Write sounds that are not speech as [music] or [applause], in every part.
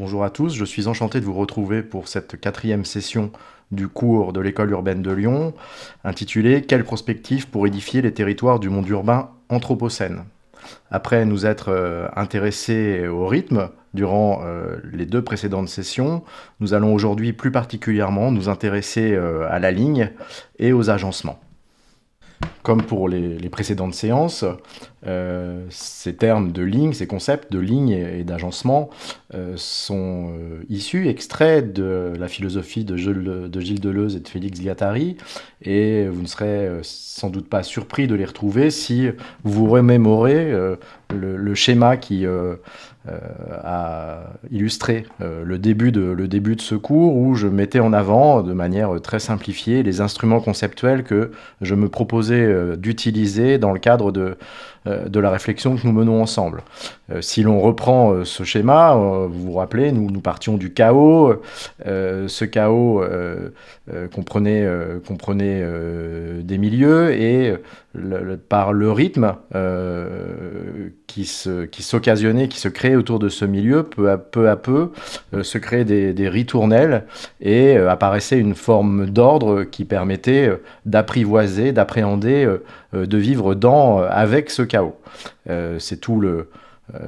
Bonjour à tous, je suis enchanté de vous retrouver pour cette quatrième session du cours de l'école urbaine de Lyon, intitulée Quelles prospective pour édifier les territoires du monde urbain anthropocène Après nous être euh, intéressés au rythme durant euh, les deux précédentes sessions, nous allons aujourd'hui plus particulièrement nous intéresser euh, à la ligne et aux agencements. Comme pour les, précédentes séances, euh, ces termes de ligne, ces concepts de ligne et, d'agencement euh, sont euh, issus, extraits de la philosophie de, Gilles Deleuze et de Félix Guattari, et vous ne serez sans doute pas surpris de les retrouver si vous remémorez le, schéma qui euh, à illustrer euh, le début, de, le début de ce cours où je mettais en avant euh, de manière très simplifiée les instruments conceptuels que je me proposais d'utiliser dans le cadre de, euh, de la réflexion que nous menons ensemble. Euh, si l'on reprend euh, ce schéma, vous vous rappelez, nous, nous partions du chaos. ce chaos comprenait, des milieux et par le rythme qui s'occasionnait, qui, se créait autour de ce milieu, peu à peu, à peu se créaient des, ritournelles et apparaissait une forme d'ordre qui permettait d'apprivoiser, d'appréhender euh, de vivre dans, euh, avec ce chaos. Euh, c'est tout le,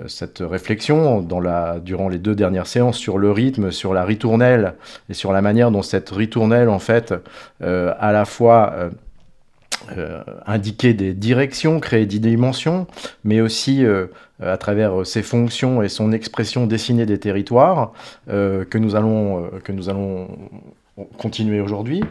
cette réflexion dans la, durant les deux dernières séances sur le rythme, sur la ritournelle et sur la manière dont cette ritournelle, en fait, à la fois euh, des directions, créait des dimensions, mais aussi à travers ses fonctions et son expression dessiner des territoires que nous allons, que nous allons continuer aujourd'hui,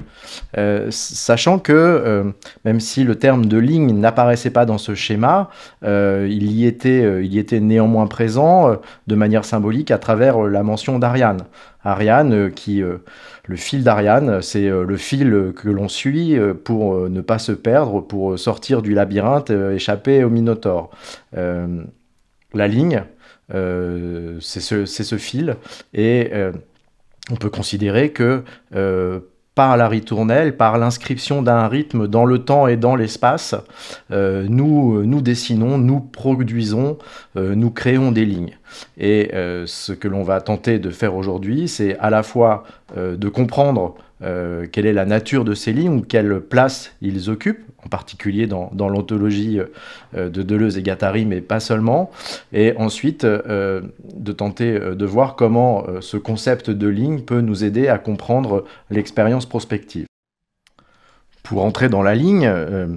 euh, sachant que euh, même si le terme de ligne n'apparaissait pas dans ce schéma, euh, il, y était, il y était néanmoins présent de manière symbolique à travers la mention d'Ariane. Ariane, qui, le fil d'Ariane, c'est le fil que l'on suit pour ne pas se perdre, pour sortir du labyrinthe, échapper au Minotaure. la ligne, c'est ce, ce, fil, et on peut considérer que euh, par la ritournelle, par l'inscription d'un rythme dans le temps et dans l'espace, euh, nous, euh, nous dessinons, nous produisons, nous créons des lignes. Et ce que l'on va tenter de faire aujourd'hui, c'est à la fois de comprendre euh, quelle est la nature de ces lignes ou quelle place ils occupent, en particulier dans, dans l'ontologie euh, euh, de Deleuze et Gattari, mais pas seulement, et ensuite de tenter de voir comment ce concept de ligne peut nous aider à comprendre l'expérience prospective pour entrer dans la ligne, euh,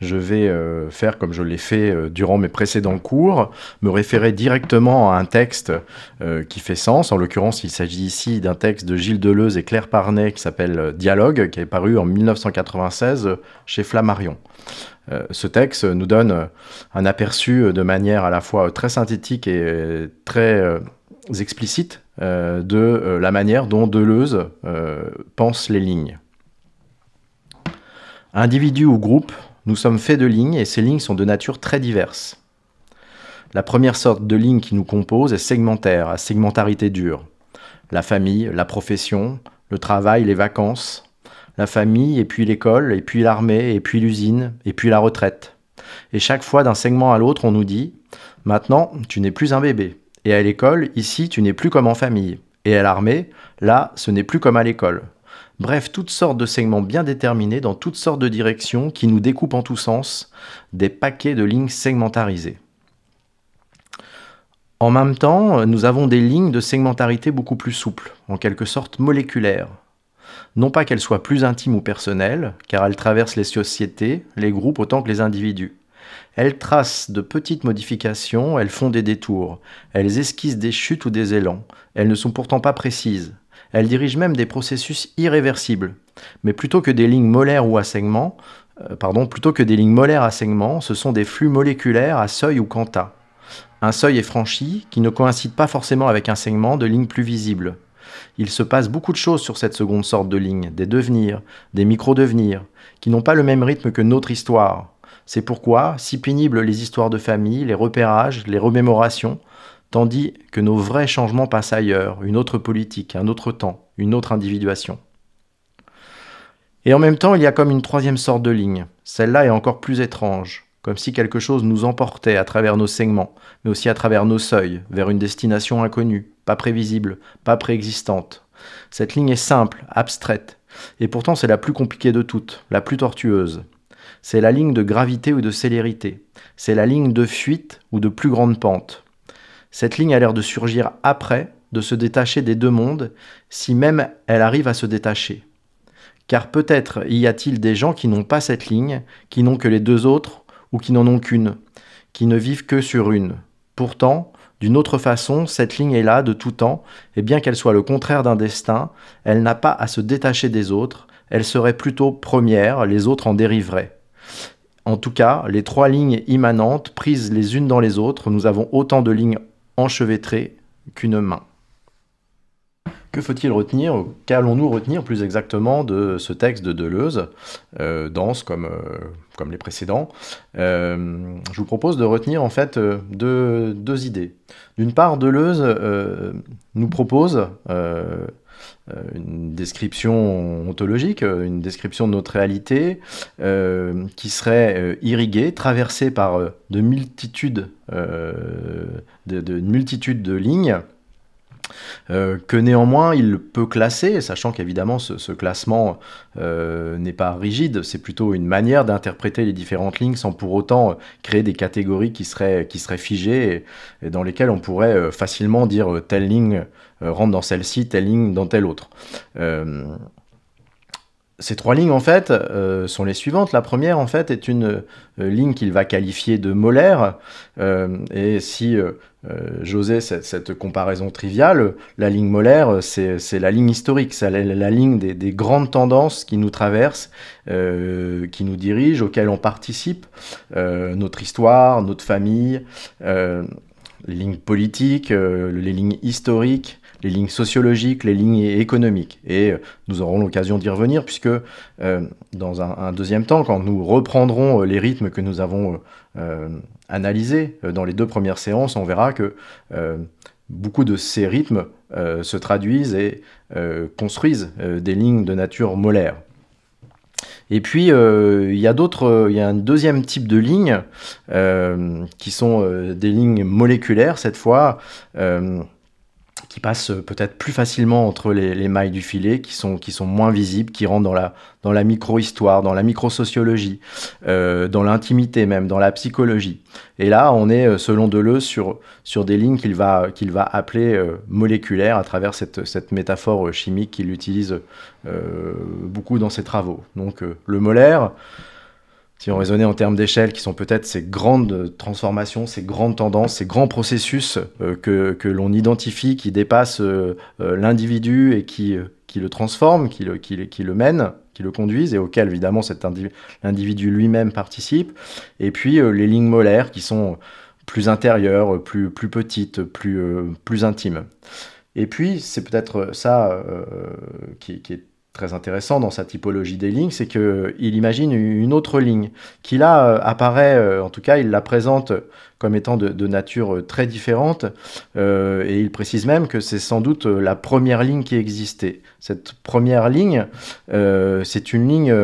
je vais euh, faire comme je l'ai fait euh, durant mes précédents cours, me référer directement à un texte qui fait sens. En l'occurrence, il s'agit ici d'un texte de Gilles Deleuze et Claire Parnet qui s'appelle Dialogue, qui est paru en 1996 chez Flammarion. ce texte nous donne un aperçu de manière à la fois très synthétique et très explicite de la manière dont Deleuze pense les lignes. Individus ou groupe, nous sommes faits de lignes et ces lignes sont de nature très diverse. La première sorte de ligne qui nous compose est segmentaire, à segmentarité dure. La famille, la profession, le travail, les vacances, la famille, et puis l'école, et puis l'armée, et puis l'usine, et puis la retraite. Et chaque fois d'un segment à l'autre, on nous dit ⁇ Maintenant, tu n'es plus un bébé. Et à l'école, ici, tu n'es plus comme en famille. Et à l'armée, là, ce n'est plus comme à l'école. Bref, toutes sortes de segments bien déterminés dans toutes sortes de directions qui nous découpent en tous sens des paquets de lignes segmentarisées. En même temps, nous avons des lignes de segmentarité beaucoup plus souples, en quelque sorte moléculaires. Non pas qu'elles soient plus intimes ou personnelles, car elles traversent les sociétés, les groupes autant que les individus. Elles tracent de petites modifications, elles font des détours, elles esquissent des chutes ou des élans, elles ne sont pourtant pas précises, elle dirige même des processus irréversibles. Mais plutôt que des lignes molaires ou à segment, euh, pardon, plutôt que des lignes molaires à segment, ce sont des flux moléculaires à seuil ou quanta. Un seuil est franchi qui ne coïncide pas forcément avec un segment de ligne plus visible. Il se passe beaucoup de choses sur cette seconde sorte de ligne, des devenirs, des micro-devenirs, qui n'ont pas le même rythme que notre histoire. C'est pourquoi, si pénibles les histoires de famille, les repérages, les remémorations, tandis que nos vrais changements passent ailleurs, une autre politique, un autre temps, une autre individuation. Et en même temps, il y a comme une troisième sorte de ligne. Celle-là est encore plus étrange, comme si quelque chose nous emportait à travers nos segments, mais aussi à travers nos seuils, vers une destination inconnue, pas prévisible, pas préexistante. Cette ligne est simple, abstraite, et pourtant c'est la plus compliquée de toutes, la plus tortueuse. C'est la ligne de gravité ou de célérité, c'est la ligne de fuite ou de plus grande pente, cette ligne a l'air de surgir après, de se détacher des deux mondes, si même elle arrive à se détacher. Car peut-être y a-t-il des gens qui n'ont pas cette ligne, qui n'ont que les deux autres, ou qui n'en ont qu'une, qui ne vivent que sur une. Pourtant, d'une autre façon, cette ligne est là de tout temps, et bien qu'elle soit le contraire d'un destin, elle n'a pas à se détacher des autres, elle serait plutôt première, les autres en dériveraient. En tout cas, les trois lignes immanentes, prises les unes dans les autres, nous avons autant de lignes enchevêtré qu'une main. Que faut-il retenir, qu'allons-nous retenir plus exactement de ce texte de Deleuze, euh, dense comme, euh, comme les précédents euh, Je vous propose de retenir en fait deux, deux idées. D'une part, Deleuze nous propose euh, une description ontologique, euh, une description de notre réalité euh, qui serait irriguée, traversée par de multitudes, de, de lignes euh, que néanmoins il peut classer, sachant qu'évidemment ce, classement euh, n'est pas rigide, c'est plutôt une manière d'interpréter les différentes lignes sans pour autant euh, créer des catégories qui seraient, qui seraient figées et, dans lesquelles on pourrait facilement dire telle ligne rentre dans celle-ci, telle ligne dans telle autre ces trois lignes, en fait, euh, sont les suivantes. La première, en fait, est une euh, ligne qu'il va qualifier de molaire. Euh, et si j'osais cette, comparaison triviale, la ligne molaire, c'est la ligne historique, c'est la, ligne des, des, grandes tendances qui nous traversent, qui nous dirigent, auxquelles on participe, notre histoire, notre famille, les lignes politiques, les lignes historiques, les lignes sociologiques, les lignes économiques. Et euh, nous aurons l'occasion d'y revenir, puisque euh, dans un, deuxième temps, quand nous reprendrons euh, les rythmes que nous avons analysés dans les deux premières séances, on verra que beaucoup de ces rythmes se traduisent et construisent des lignes de nature molaire. Et puis, il y a d'autres, il y a un deuxième type de lignes qui sont des lignes moléculaires cette fois qui passent euh, peut-être plus facilement entre les, mailles du filet, qui sont, qui sont moins visibles, qui rentrent dans la, dans la micro-histoire, dans la micro-sociologie, euh, dans l'intimité même, dans la psychologie. Et là, on est, euh, selon Deleuze, sur, sur des lignes qu'il va, qu'il va appeler moléculaires à travers cette, cette métaphore chimique qu'il utilise beaucoup dans ses travaux. Donc le molaire, si on raisonnait en termes d'échelle, qui sont peut-être ces grandes transformations, ces grandes tendances, ces grands processus euh, que, que l'on identifie, qui dépassent euh, euh, l'individu et qui, qui le transforment, qui le, qui, qui le mènent, qui le conduisent et auxquels évidemment cet individu lui-même participe. Et puis les lignes molaires qui sont plus intérieures, plus, plus petites, plus, plus intimes. Et puis, c'est peut-être ça qui est très intéressant dans sa typologie des lignes, c'est qu'il imagine une autre ligne qui là euh, apparaît, euh, en tout cas il la présente comme étant de, nature euh, très différente, et il précise même que c'est sans doute la première ligne qui existait. Cette première ligne, c'est une ligne...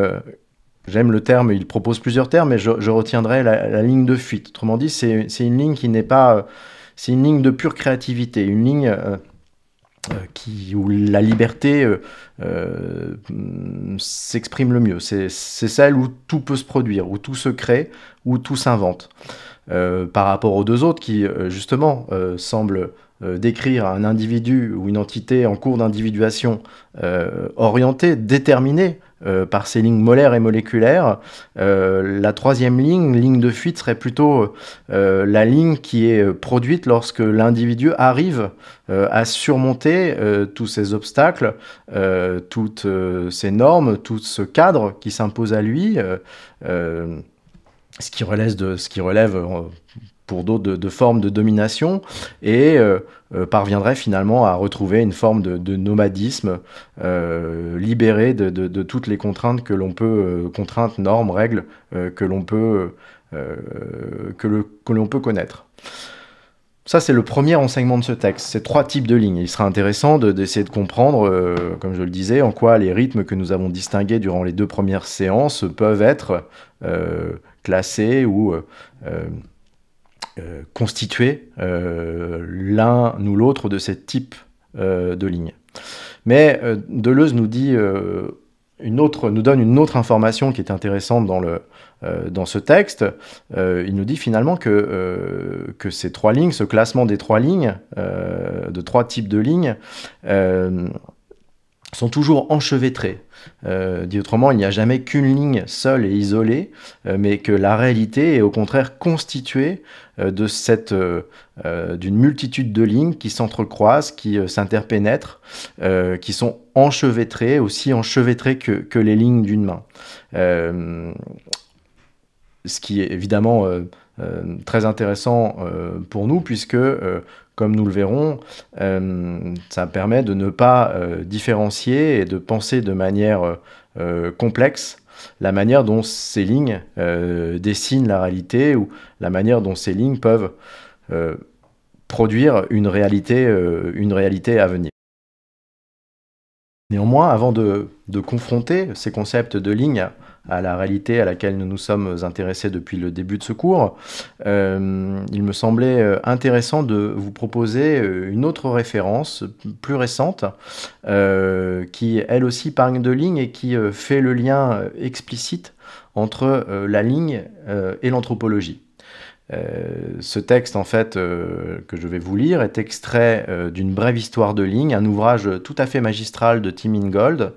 J'aime le terme, il propose plusieurs termes, mais je, retiendrai la, la, ligne de fuite. Autrement dit, c'est une ligne qui n'est pas... c'est une ligne de pure créativité, une ligne euh, où la liberté euh, euh, s'exprime le mieux. C'est celle où tout peut se produire, où tout se crée, où tout s'invente. par rapport aux deux autres qui, justement, semblent euh, décrire un individu ou une entité en cours d'individuation euh, orientée, déterminée euh, par ces lignes molaires et moléculaires. la troisième ligne, ligne de fuite, serait plutôt la ligne qui est produite lorsque l'individu arrive à surmonter tous ces obstacles, toutes ces normes, tout ce cadre qui s'impose à lui ce qui relève, de, ce qui relève pour d'autres formes de domination et euh, euh, parviendrait finalement à retrouver une forme de, nomadisme euh, libéré de, toutes les contraintes que l'on peut, contraintes, normes, règles que l'on peut, que peut, connaître. Ça, c'est le premier enseignement de ce texte, ces trois types de lignes. Il sera intéressant d'essayer de, comprendre, comme je le disais, en quoi les rythmes que nous avons distingués durant les deux premières séances peuvent être classés ou euh, constituer euh, l'un ou l'autre de ces types euh, de lignes. Mais Deleuze nous dit une autre, nous donne une autre information qui est intéressante dans, le, dans ce texte. il nous dit finalement que, que ces trois lignes, ce classement des trois lignes, de trois types de lignes, sont toujours enchevêtrés. Euh, dit autrement, il n'y a jamais qu'une ligne seule et isolée, euh, mais que la réalité est au contraire constituée euh, de cette, d'une multitude de lignes qui s'entrecroisent, qui s'interpénètrent, qui sont enchevêtrées, aussi enchevêtrées que, que les lignes d'une main. ce qui est évidemment très intéressant pour nous, puisque comme nous le verrons, euh, ça permet de ne pas euh, différencier et de penser de manière euh, complexe la manière dont ces lignes dessinent la réalité ou la manière dont ces lignes peuvent produire une réalité, une réalité à venir. Néanmoins, avant de confronter ces concepts de lignes à la réalité à laquelle nous nous sommes intéressés depuis le début de ce cours, euh, il me semblait euh, intéressant de vous proposer euh, une autre référence plus récente, qui elle aussi parle de ligne et qui fait le lien explicite entre la ligne et l'anthropologie. ce texte, en fait, que je vais vous lire, est extrait d'une brève histoire de ligne, un ouvrage tout à fait magistral de Tim Ingold,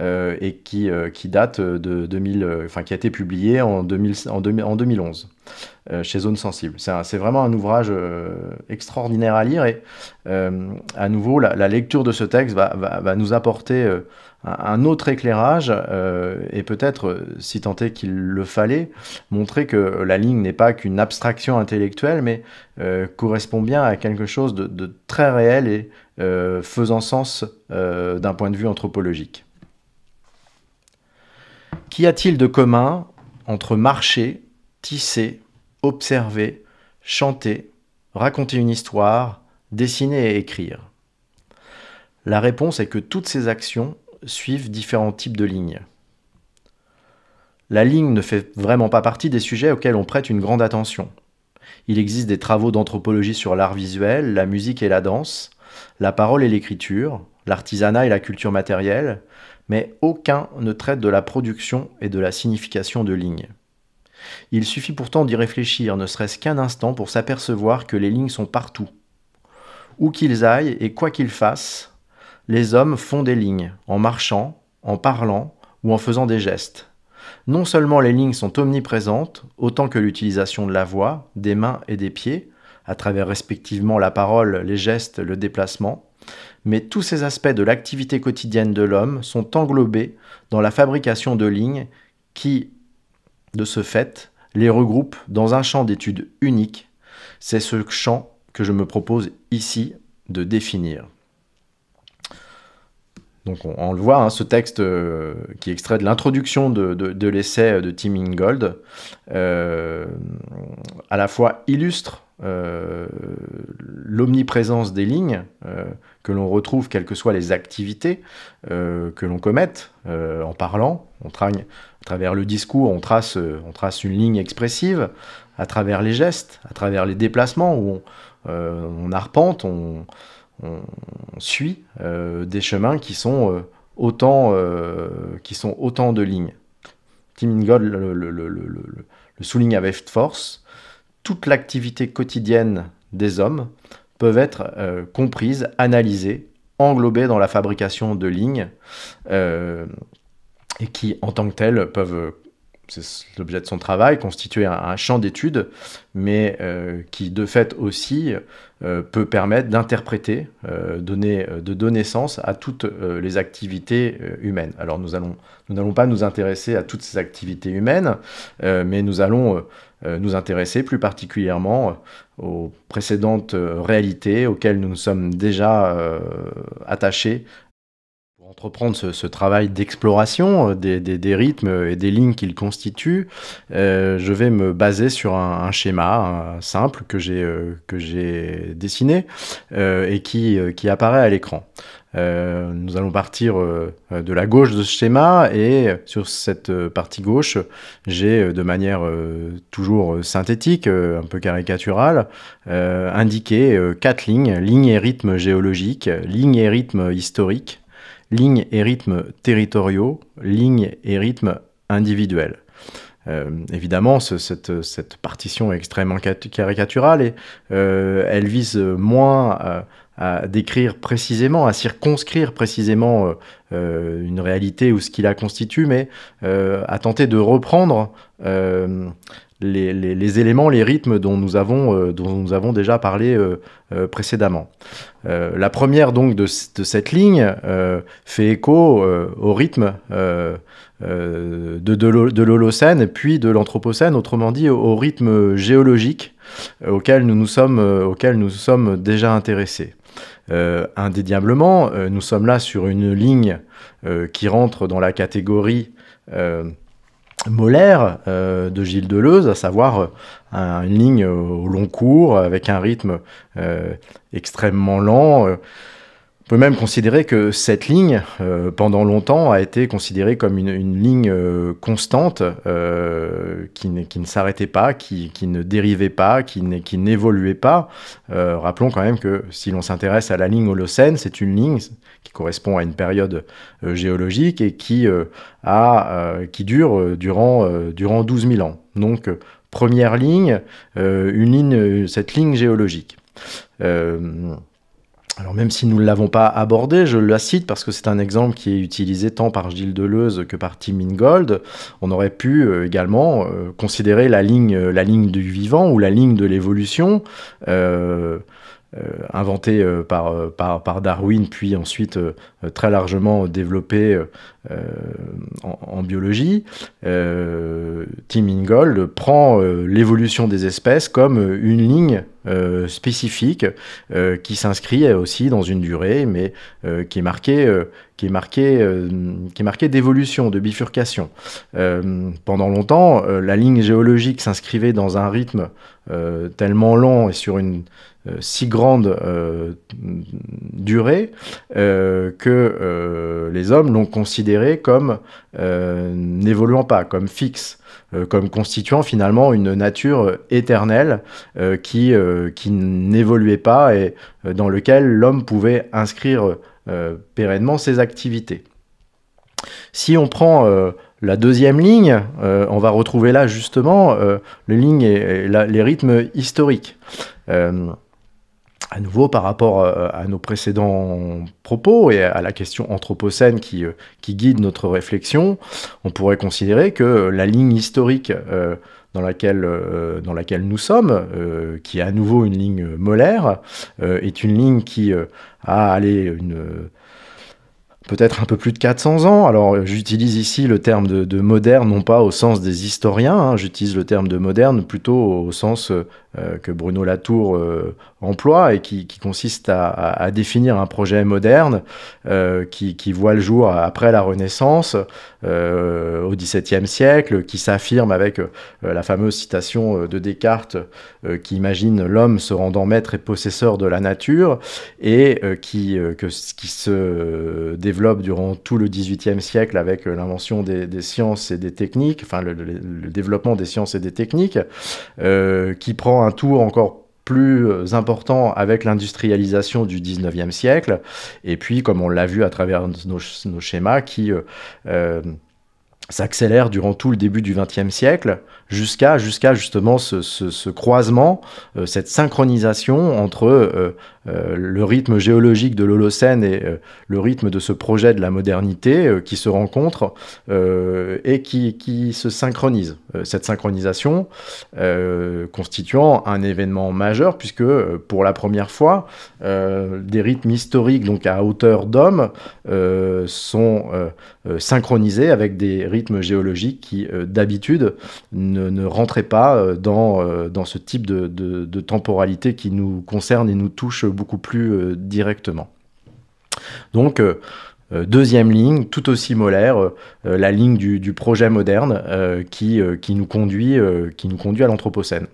euh, et euh, qui, date de euh, a été publié en, 2011 chez Zone Sensible. C'est vraiment un ouvrage extraordinaire à lire et à nouveau, la, lecture de ce texte va, nous apporter un, autre éclairage et peut-être, si tant est qu'il le fallait, montrer que la ligne n'est pas qu'une abstraction intellectuelle, mais correspond bien à quelque chose de très réel et faisant sens d'un point de vue anthropologique. Qu'y a-t-il de commun entre marcher, tisser, observer, chanter, raconter une histoire, dessiner et écrire La réponse est que toutes ces actions suivent différents types de lignes. La ligne ne fait vraiment pas partie des sujets auxquels on prête une grande attention. Il existe des travaux d'anthropologie sur l'art visuel, la musique et la danse, la parole et l'écriture, l'artisanat et la culture matérielle, mais aucun ne traite de la production et de la signification de lignes. Il suffit pourtant d'y réfléchir, ne serait-ce qu'un instant, pour s'apercevoir que les lignes sont partout. Où qu'ils aillent et quoi qu'ils fassent, les hommes font des lignes, en marchant, en parlant ou en faisant des gestes. Non seulement les lignes sont omniprésentes, autant que l'utilisation de la voix, des mains et des pieds, à travers respectivement la parole, les gestes, le déplacement, mais tous ces aspects de l'activité quotidienne de l'homme sont englobés dans la fabrication de lignes qui, de ce fait, les regroupe dans un champ d'étude unique. C'est ce champ que je me propose ici de définir. Donc on, le voit, hein, ce texte euh, qui extrait de l'introduction de, l'essai de Tim Ingold, euh, à la fois illustre euh, l'omniprésence des lignes euh, que l'on retrouve quelles que soient les activités euh, que l'on commette en parlant. On à travers le discours, on trace, on trace une ligne expressive, à travers les gestes, à travers les déplacements où on, arpente, on, suit des chemins qui sont, autant, qui sont autant de lignes. Tim Ingold le souligne avec force toute l'activité quotidienne des hommes peuvent être euh, comprises, analysées, englobées dans la fabrication de lignes, euh, et qui, en tant que telles, peuvent, c'est l'objet de son travail, constituer un, champ d'études, mais euh, qui, de fait aussi, peut permettre d'interpréter, donner, de donner sens à toutes les activités humaines. Alors nous allons, nous n'allons pas nous intéresser à toutes ces activités humaines, mais nous allons euh, nous intéresser plus particulièrement euh, aux précédentes euh, réalités auxquelles nous nous sommes déjà attachés entreprendre ce, ce travail d'exploration euh, des, rythmes et des lignes qu'ils constituent, euh, je vais me baser sur un, schéma simple que j'ai euh, dessiné et qui, qui, apparaît à l'écran. nous allons partir de la gauche de ce schéma et sur cette partie gauche, j'ai de manière toujours synthétique, un peu caricaturale, indiqué quatre lignes, lignes et rythmes géologiques, lignes et rythmes historiques, Lignes et rythmes territoriaux, lignes et rythmes individuels. Euh, évidemment, cette, partition est extrêmement caricaturale et euh, elle vise moins à, décrire précisément, à circonscrire précisément euh, une réalité ou ce qui la constitue, mais à tenter de reprendre les, éléments, les rythmes dont nous avons, euh, déjà parlé euh, euh, précédemment. la première donc de, cette ligne fait écho au rythme de, l'Holocène puis de l'Anthropocène, autrement dit au, rythme géologique auquel nous nous sommes, nous sommes déjà intéressés. indéniablement, nous sommes là sur une ligne qui rentre dans la catégorie molaire euh, de Gilles Deleuze, à savoir euh, une ligne au long cours avec un rythme euh, extrêmement lent. On peut même considérer que cette ligne, euh, pendant longtemps, a été considérée comme une, ligne euh, constante euh, qui, ne, s'arrêtait pas, qui, ne dérivait pas, qui n'évoluait pas. rappelons quand même que si l'on s'intéresse à la ligne Holocène, c'est une ligne qui correspond à une période géologique et qui, a, qui dure durant, 12 000 ans. Donc, première ligne, cette ligne géologique alors même si nous ne l'avons pas abordé, je la cite parce que c'est un exemple qui est utilisé tant par Gilles Deleuze que par Tim Ingold, on aurait pu euh, également euh, considérer la ligne, euh, la ligne du vivant ou la ligne de l'évolution. inventée par, par, Darwin, puis ensuite euh, très largement développé euh, euh, en, biologie, Tim Ingold prend l'évolution des espèces comme une ligne spécifique qui s'inscrit aussi dans une durée, mais qui est marquée qui est qui est d'évolution, de bifurcation. pendant longtemps, la ligne géologique s'inscrivait dans un rythme tellement long et sur une si grande durée que que euh, les hommes l'ont considéré comme euh, n'évoluant pas, comme fixe euh, comme constituant finalement une nature éternelle qui, qui n'évoluait pas et dans lequel l'homme pouvait inscrire pérennement ses activités. Si on prend la deuxième ligne, on va retrouver là justement et, les rythmes historiques à nouveau par rapport euh, à nos précédents propos et à la question anthropocène euh, qui, guide notre réflexion, on pourrait considérer que la ligne historique euh, dans laquelle, dans laquelle nous sommes, qui est à nouveau une ligne molaire, est une ligne qui a allé une peut-être un peu plus de 400 ans. Alors j'utilise ici le terme de, moderne, non pas au sens des historiens, hein, j'utilise le terme de moderne plutôt au sens euh, que Bruno Latour euh, emploie et qui, consiste à, définir un projet moderne euh, qui, voit le jour après la Renaissance, au XVIIe siècle, qui s'affirme avec la fameuse citation de Descartes qui imagine l'homme se rendant maître et possesseur de la nature et qui, que, qui se développe durant tout le XVIIIe siècle avec l'invention des, sciences et des techniques, enfin le, développement des sciences et des techniques, qui prend un tour encore plus euh, important avec l'industrialisation du 19e siècle, et puis comme on l'a vu à travers nos, schémas qui euh, euh, s'accélèrent durant tout le début du 20e siècle, jusqu'à jusqu'à justement ce, croisement, cette synchronisation entre euh, le rythme géologique de l'Holocène et euh, le rythme de ce projet de la modernité euh, qui se rencontrent et qui, se synchronisent. cette synchronisation constituant un événement majeur puisque pour la première fois, des rythmes historiques, donc à hauteur d'homme, sont synchronisés avec des rythmes géologiques qui d'habitude ne, rentraient pas dans, dans ce type de, temporalité qui nous concerne et nous touche beaucoup plus euh, directement. Donc, euh, euh, deuxième ligne, tout aussi molaire, la ligne du, projet moderne qui, qui, nous conduit, qui nous conduit à l'Anthropocène.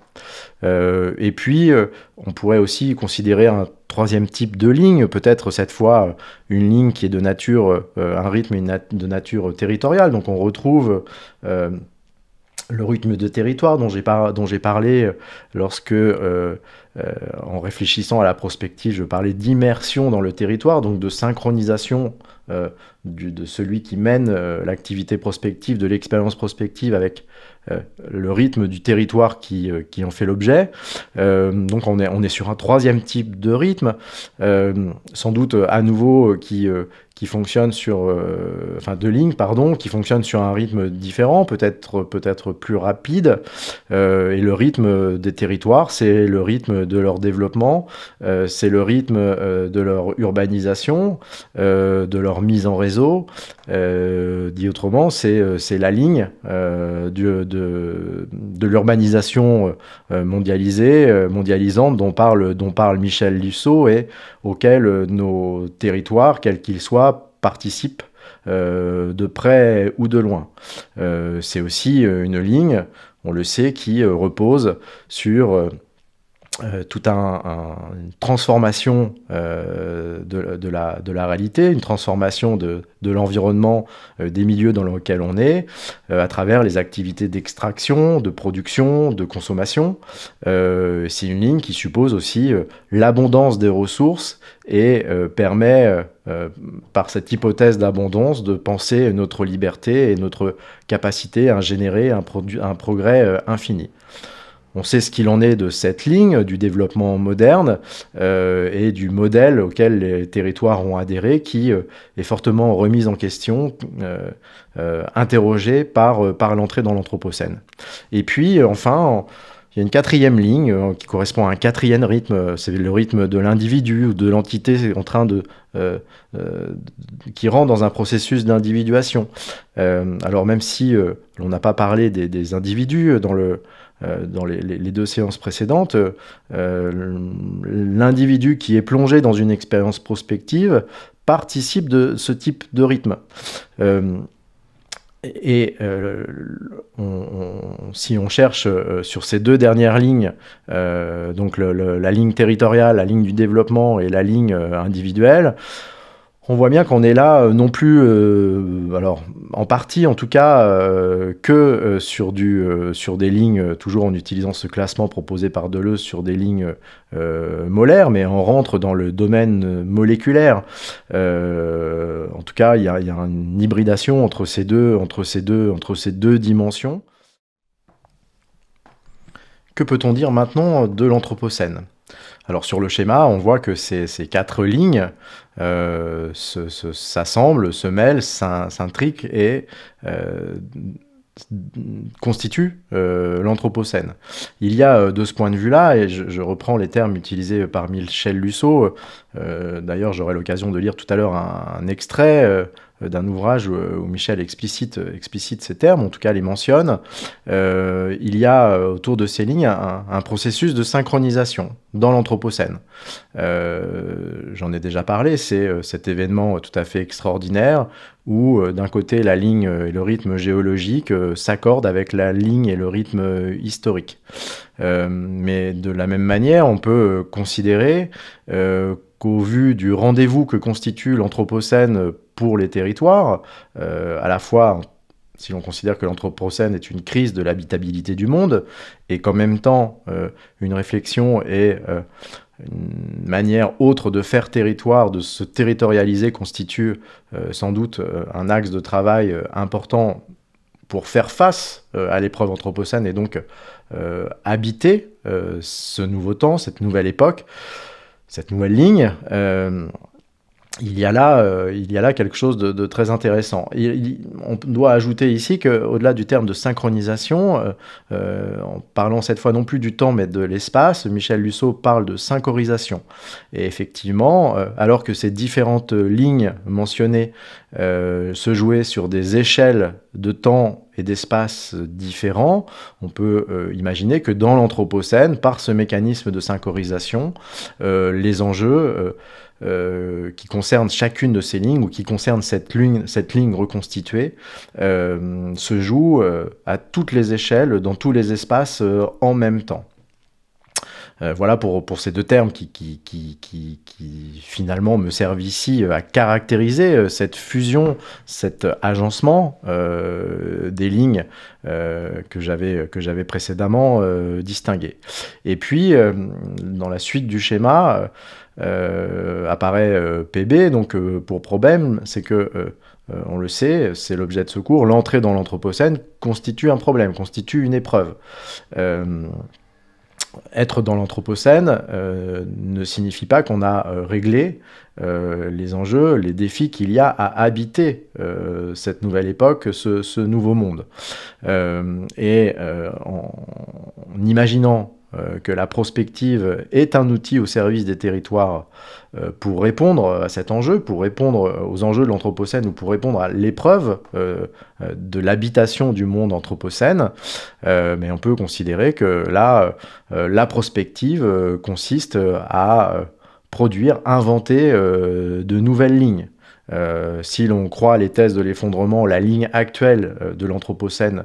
et puis, on pourrait aussi considérer un troisième type de ligne, peut-être cette fois une ligne qui est de nature, un rythme de nature territoriale. Donc, on retrouve le rythme de territoire dont j'ai parlé lorsque euh, en réfléchissant à la prospective, je parlais d'immersion dans le territoire, donc de synchronisation euh, de celui qui mène euh, l'activité prospective, de l'expérience prospective avec le rythme du territoire qui, qui en fait l'objet. donc on est, on est sur un troisième type de rythme, sans doute à nouveau qui, qui fonctionne sur, euh, enfin deux lignes pardon, qui fonctionnent sur un rythme différent, peut-être peut-être plus rapide. Euh, et le rythme des territoires, c'est le rythme de leur développement, euh, c'est le rythme de leur urbanisation, de leur mise en réseau. dit autrement, c'est la ligne de, de l'urbanisation mondialisée, mondialisante dont parle dont parle Michel Lusso et auquel nos territoires, quels qu'ils soient participe euh, de près ou de loin. Euh, c'est aussi euh, une ligne, on le sait, qui repose sur euh, toute un, une transformation euh, de, de, la, de, la, réalité, une transformation de, de l'environnement, euh, des milieux dans lesquels on est, euh, à travers les activités d'extraction, de production, de consommation. Euh, c'est une ligne qui suppose aussi l'abondance des ressources et permet, par cette hypothèse d'abondance, de penser notre liberté et notre capacité à générer un, un progrès infini on sait ce qu'il en est de cette ligne, du développement moderne euh, et du modèle auquel les territoires ont adhéré, qui euh, est fortement remise en question, euh, interrogée par, par l'entrée dans l'Anthropocène. Et puis, enfin, il y a une quatrième ligne qui correspond à un quatrième rythme, c'est le rythme de l'individu ou de l'entité en train de qui rentre dans un processus d'individuation. alors même si on n'a pas parlé des individus dans le euh, dans les, deux séances précédentes, euh, l'individu qui est plongé dans une expérience prospective participe de ce type de rythme. Euh, et si on cherche sur ces deux dernières lignes, donc la ligne territoriale, la ligne du développement et la ligne individuelle, on voit bien qu'on est là euh, non plus, euh, alors en partie en tout cas, euh, que sur, du, sur des lignes, toujours en utilisant ce classement proposé par Deleuze sur des lignes molaires, mais on rentre dans le domaine moléculaire. en tout cas, il y, a une hybridation entre ces deux, entre ces deux, entre ces deux dimensions. Que peut-on dire maintenant de l'Anthropocène alors sur le schéma, on voit que ces quatre lignes euh, s'assemblent, se, mêle, se et euh, constitue euh, l'Anthropocène. Il y a euh, de ce point de vue-là, et je, reprends les termes utilisés par Michel Lussault. d'ailleurs j'aurai l'occasion de lire tout à l'heure un, extrait euh, d'un ouvrage où euh, Michel explicite, euh, explicite ces termes, en tout cas les mentionne, il y a autour de ces lignes un, processus de synchronisation dans l'Anthropocène. J'en ai déjà parlé, c'est cet événement tout à fait extraordinaire où d'un côté la ligne et le rythme géologique s'accordent avec la ligne et le rythme historique. mais de la même manière, on peut considérer qu'au vu du rendez-vous que constitue l'Anthropocène pour les territoires, euh, à la fois si l'on considère que l'Anthropocène est une crise de l'habitabilité du monde, et qu'en même temps, euh, une réflexion et euh, une manière autre de faire territoire, de se territorialiser, constitue sans doute un axe de travail important pour faire face à l'épreuve anthropocène et donc habiter ce nouveau temps, cette nouvelle époque, cette nouvelle ligne il y a là, euh, il y a là quelque chose de, très intéressant. on doit ajouter ici qu'au-delà du terme de synchronisation, euh, euh, en parlant cette fois non plus du temps mais de l'espace, Michel Lusseau parle de synchronisation. Et effectivement, alors que ces différentes lignes mentionnées se jouaient sur des échelles de temps et d'espace différents, on peut imaginer que dans l'Anthropocène, par ce mécanisme de synchronisation, les enjeux euh, qui concerne chacune de ces lignes ou qui concerne cette ligne, cette ligne reconstituée euh, se joue euh, à toutes les échelles, dans tous les espaces en même temps. voilà pour, pour, ces deux termes qui, qui, finalement me servent ici à caractériser cette fusion, cet agencement des lignes que j'avais précédemment distingué Et puis, dans la suite du schéma, euh, apparaît euh, PB. Donc euh, pour problème, c'est que on le sait, c'est l'objet de secours, l'entrée dans l'Anthropocène constitue un problème, constitue une épreuve. être dans l'Anthropocène ne signifie pas qu'on a réglé les enjeux, les défis qu'il y a à habiter cette nouvelle époque, ce, nouveau monde. et en, imaginant euh, que la prospective est un outil au service des territoires euh, pour répondre à cet enjeu, pour répondre aux enjeux de l'Anthropocène ou pour répondre à l'épreuve euh, de l'habitation du monde Anthropocène. Mais on peut considérer que là, la prospective consiste à produire, inventer de nouvelles lignes. Euh, si l'on croit les thèses de l'effondrement, la ligne actuelle euh, de l'Anthropocène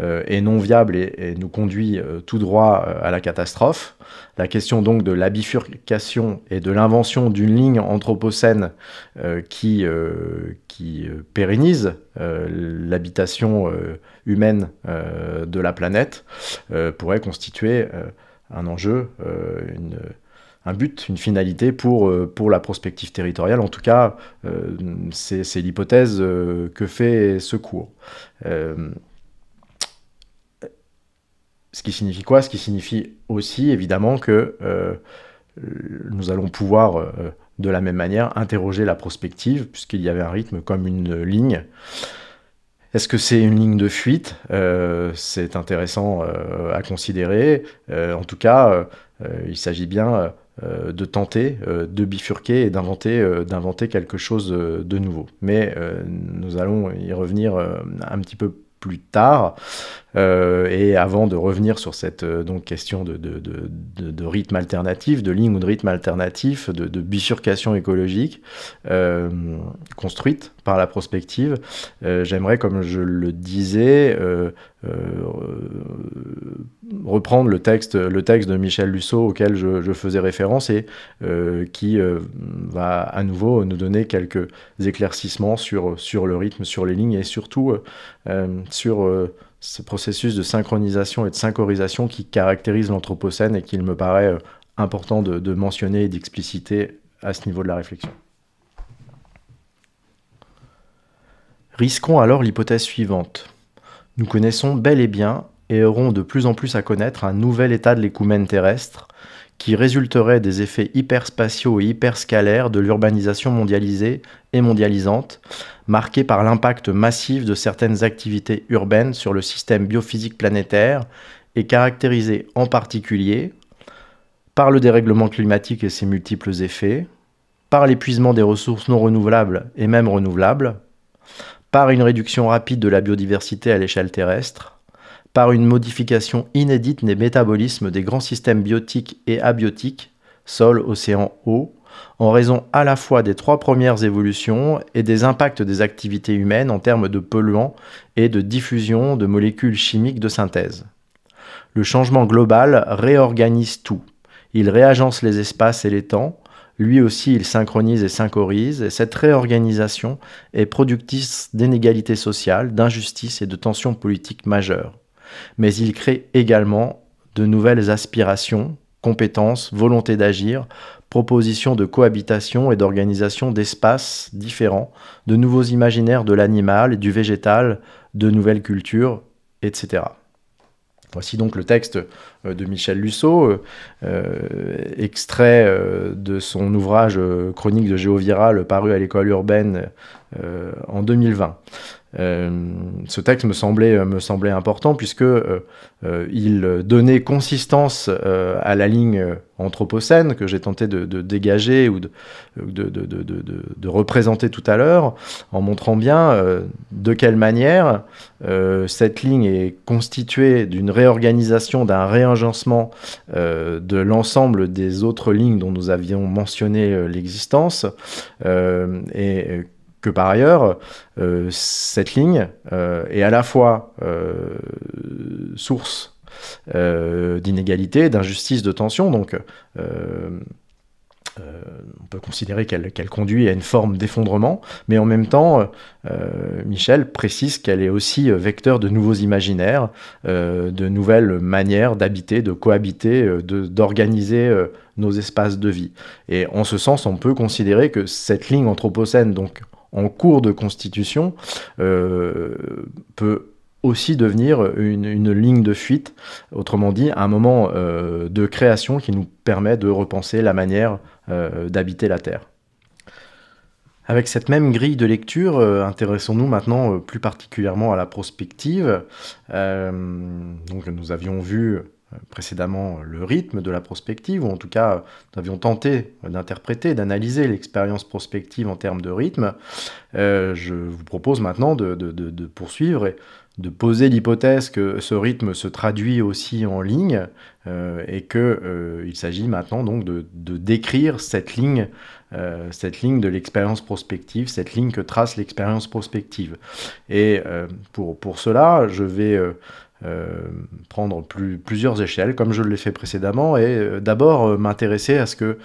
euh, est non viable et, nous conduit tout droit à la catastrophe. La question donc de la bifurcation et de l'invention d'une ligne anthropocène qui, qui pérennise l'habitation humaine de la planète pourrait constituer un enjeu, une un but, une finalité pour, euh, pour la prospective territoriale. En tout cas, euh, c'est l'hypothèse euh, que fait ce cours. ce qui signifie quoi Ce qui signifie aussi, évidemment, que nous allons pouvoir de la même manière interroger la prospective, puisqu'il y avait un rythme comme une ligne. Est-ce que c'est une ligne de fuite C'est intéressant à considérer. en tout cas, il s'agit bien euh, de tenter, euh, de bifurquer et d'inventer, euh, d'inventer quelque chose de nouveau. Mais nous allons y revenir un petit peu plus tard. et avant de revenir sur cette donc, question de, de, de, rythme alternatif, de ligne ou de rythme alternatif, de, bifurcation écologique construite par la prospective, j'aimerais, comme je le disais, reprendre le texte, le texte de Michel Lusseau auquel je, faisais référence et euh, qui euh, va à nouveau nous donner quelques éclaircissements sur, sur le rythme, sur les lignes et surtout euh, sur ce processus de synchronisation et de synchorisation qui caractérise l'Anthropocène et qu'il me paraît important de mentionner et d'expliciter à ce niveau de la réflexion. Risquons alors l'hypothèse suivante. Nous connaissons bel et bien et auront de plus en plus à connaître un nouvel état de l'écoumène terrestre qui résulterait des effets hyperspatiaux et hyperscalaires de l'urbanisation mondialisée et mondialisante, marquée par l'impact massif de certaines activités urbaines sur le système biophysique planétaire et caractérisée en particulier par le dérèglement climatique et ses multiples effets, par l'épuisement des ressources non renouvelables et même renouvelables, par une réduction rapide de la biodiversité à l'échelle terrestre, par une modification inédite des métabolismes des grands systèmes biotiques et abiotiques, sol, océan, eau, en raison à la fois des trois premières évolutions et des impacts des activités humaines en termes de polluants et de diffusion de molécules chimiques de synthèse. Le changement global réorganise tout. Il réagence les espaces et les temps. Lui aussi, il synchronise et synchorise, et cette réorganisation est productrice d'inégalités sociales, d'injustices et de tensions politiques majeures mais il crée également de nouvelles aspirations, compétences, volonté d'agir, propositions de cohabitation et d'organisation d'espaces différents, de nouveaux imaginaires de l'animal et du végétal, de nouvelles cultures, etc. Voici donc le texte euh, de Michel Lusseau, euh, euh, extrait de son ouvrage Chronique de Géoviral paru à l'école urbaine en 2020. Euh, ce texte me semblait, euh, me semblait important puisque euh, il donnait consistance à la ligne anthropocène que j'ai tenté de, dégager ou de, de, de, représenter tout à l'heure, en montrant bien de quelle manière cette ligne est constituée d'une réorganisation, d'un réagencement de l'ensemble des autres lignes dont nous avions mentionné l'existence, et par ailleurs, euh, cette ligne euh, est à la fois euh, source d'inégalités d'injustice, de tension, donc on peut considérer qu'elle conduit à une forme d'effondrement, mais en même temps, Michel précise qu'elle est aussi vecteur de nouveaux imaginaires, de nouvelles manières d'habiter, de cohabiter, d'organiser nos espaces de vie. Et en ce sens, on peut considérer que cette ligne anthropocène, donc en cours de constitution euh, peut aussi devenir une, ligne de fuite, autrement dit un moment euh, de création qui nous permet de repenser la manière euh, d'habiter la Terre. Avec cette même grille de lecture, intéressons-nous maintenant plus particulièrement à la prospective. donc nous avions vu précédemment euh, le rythme de la prospective, ou en tout cas euh, nous avions tenté d'interpréter, d'analyser l'expérience prospective en termes de rythme, euh, je vous propose maintenant de, poursuivre et de poser l'hypothèse que ce rythme se traduit aussi en ligne et qu'il s'agit maintenant donc de, décrire cette ligne, cette ligne de l'expérience prospective, cette ligne que trace l'expérience prospective. Et pour cela, je vais euh, prendre plusieurs échelles, comme je l'ai fait précédemment, et euh, d'abord euh, m'intéresser à ce que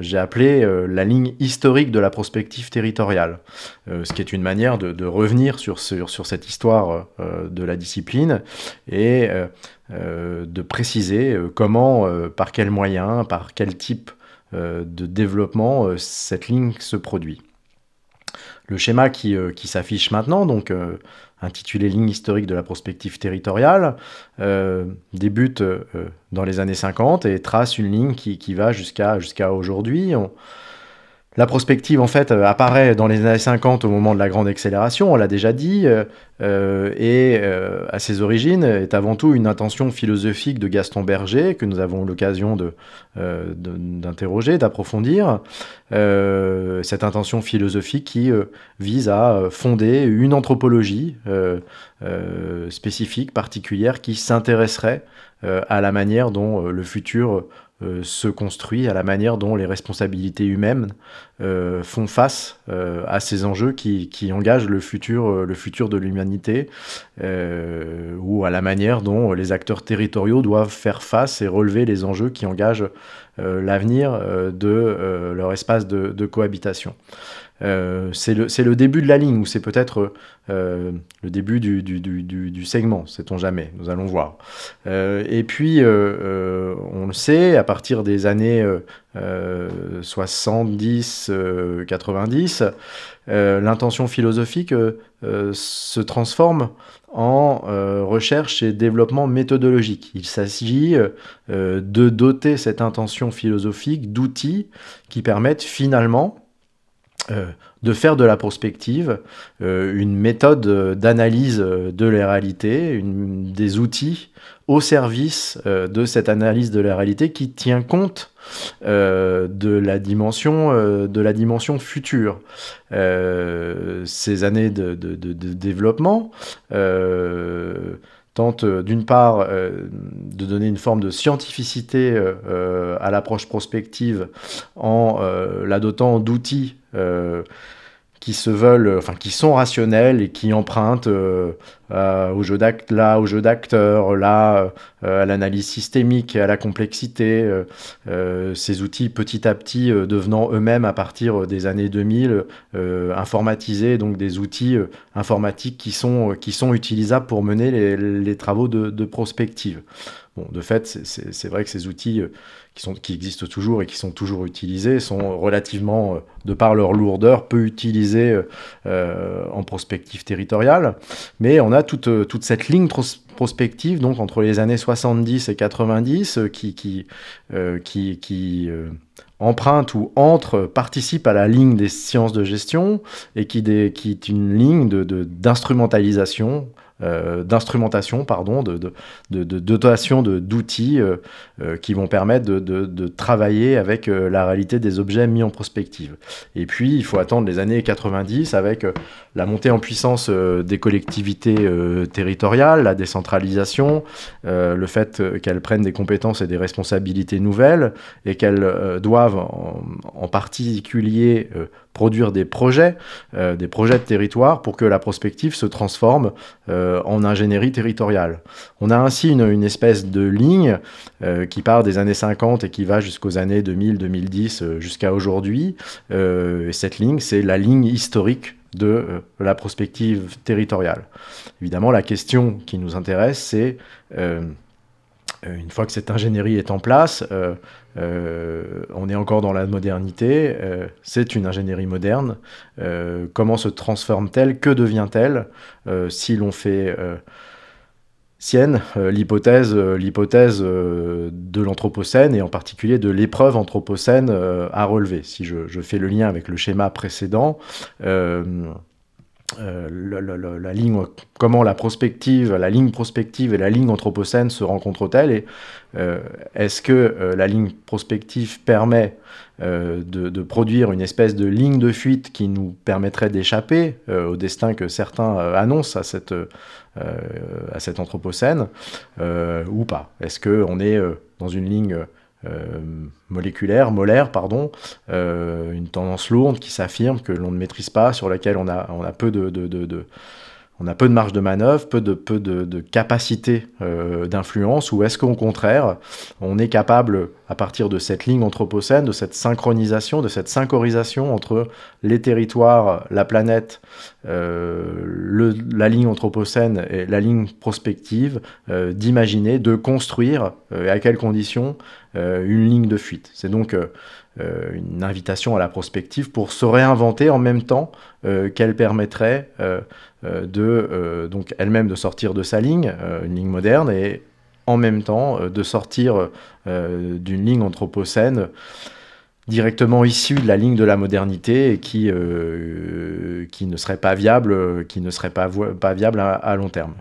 j'ai appelé la ligne historique de la prospective territoriale, ce qui est une manière de, revenir sur, sur, cette histoire de la discipline et de préciser comment, par quels moyens, par quel type de développement cette ligne se produit le schéma qui, euh, qui s'affiche maintenant, donc euh, intitulé Ligne historique de la prospective territoriale, euh, débute dans les années 50 et trace une ligne qui, qui va jusqu'à jusqu'à aujourd'hui. La prospective, en fait, euh, apparaît dans les années 50 au moment de la grande accélération, on l'a déjà dit, euh, euh, et à ses origines est avant tout une intention philosophique de Gaston Berger, que nous avons l'occasion d'interroger, de, d'approfondir. cette intention philosophique qui vise à fonder une anthropologie spécifique, particulière, qui s'intéresserait à la manière dont le futur euh, se construit à la manière dont les responsabilités humaines euh, font face euh, à ces enjeux qui, qui engagent le futur, le futur de l'humanité, ou à la manière dont les acteurs territoriaux doivent faire face et relever les enjeux qui engagent l'avenir de leur espace de cohabitation. Euh, c'est le, le, début de la ligne, ou c'est peut-être euh, le début du, du, du, du segment, sait-on jamais, nous allons voir. Euh, et puis, euh, euh, on le sait, à partir des années 70-90, l'intention philosophique se transforme en recherche et développement méthodologique. Il s'agit euh, de doter cette intention philosophique d'outils qui permettent finalement euh, de faire de la prospective euh, une méthode euh, d'analyse de la réalité, une, des outils au service de cette analyse de la réalité qui tient compte de la dimension de la dimension future. ces années de développement tente euh, d'une part euh, de donner une forme de scientificité euh, à l'approche prospective en la dotant d'outils qui se veulent, enfin qui sont rationnels et qui empruntent euh, au jeu d'acte là, au d'acteur là, euh, à l'analyse systémique, à la complexité, euh, ces outils petit à petit devenant eux-mêmes à partir des années 2000 informatisés, donc des outils informatiques qui sont, qui sont utilisables pour mener les, travaux de, de prospective de fait, c'est vrai que ces outils euh, qui, existent toujours et qui sont toujours utilisés sont relativement, euh, de par leur lourdeur, peu utilisés euh, en prospective territoriale. Mais on a toute, cette ligne prospective, donc entre les années 70 et 90, qui, emprunte ou entre, participe à la ligne des sciences de gestion et qui est une ligne d'instrumentalisation euh, d'instrumentation, pardon, de, de, dotation d'outils euh, euh, qui vont permettre de, travailler avec la réalité des objets mis en prospective. Et puis, il faut attendre les années 90 avec la montée en puissance des collectivités territoriales, la décentralisation, le fait qu'elles prennent des compétences et des responsabilités nouvelles et qu'elles doivent en, en particulier produire des projets, euh, des projets de territoire pour que la prospective se transforme euh, en ingénierie territoriale. On a ainsi une, espèce de ligne euh, qui part des années 50 et qui va jusqu'aux années 2000-2010 jusqu'à aujourd'hui. cette ligne, c'est la ligne historique de la prospective territoriale. Évidemment, la question qui nous intéresse, c'est une fois que cette ingénierie est en place, euh, on est encore dans la modernité, euh, c'est une ingénierie moderne. Euh, comment se transforme-t-elle Que devient-elle si l'on fait sienne l'hypothèse l'hypothèse de l'anthropocène et en particulier de l'épreuve anthropocène à relever. Si je, fais le lien avec le schéma précédent, euh, la ligne, comment la prospective, la ligne prospective et la ligne anthropocène se rencontrent-elles et euh, est-ce que euh, la ligne prospective permet de, produire une espèce de ligne de fuite qui nous permettrait d'échapper au destin que certains annoncent à cette, à cette anthropocène ou pas Est-ce qu'on on est dans une ligne euh, moléculaire, molaire, pardon, euh, une tendance lourde qui s'affirme, que l'on ne maîtrise pas, sur laquelle on a, on a peu de, on a peu de marge de manœuvre, peu de, peu de, capacité euh, d'influence, ou est-ce qu'au contraire, on est capable, à partir de cette ligne anthropocène, de cette synchronisation, de cette synchronisation entre les territoires, la planète, la ligne anthropocène et la ligne prospective, d'imaginer, de construire, et à quelles conditions, euh, une ligne de fuite. C'est donc euh, euh, une invitation à la prospective pour se réinventer en même temps qu'elle permettrait de donc elle-même de sortir de sa ligne, une ligne moderne, et en même temps de sortir d'une ligne anthropocène directement issue de la ligne de la modernité et qui, qui ne serait pas viable, qui ne serait pas, viable à long terme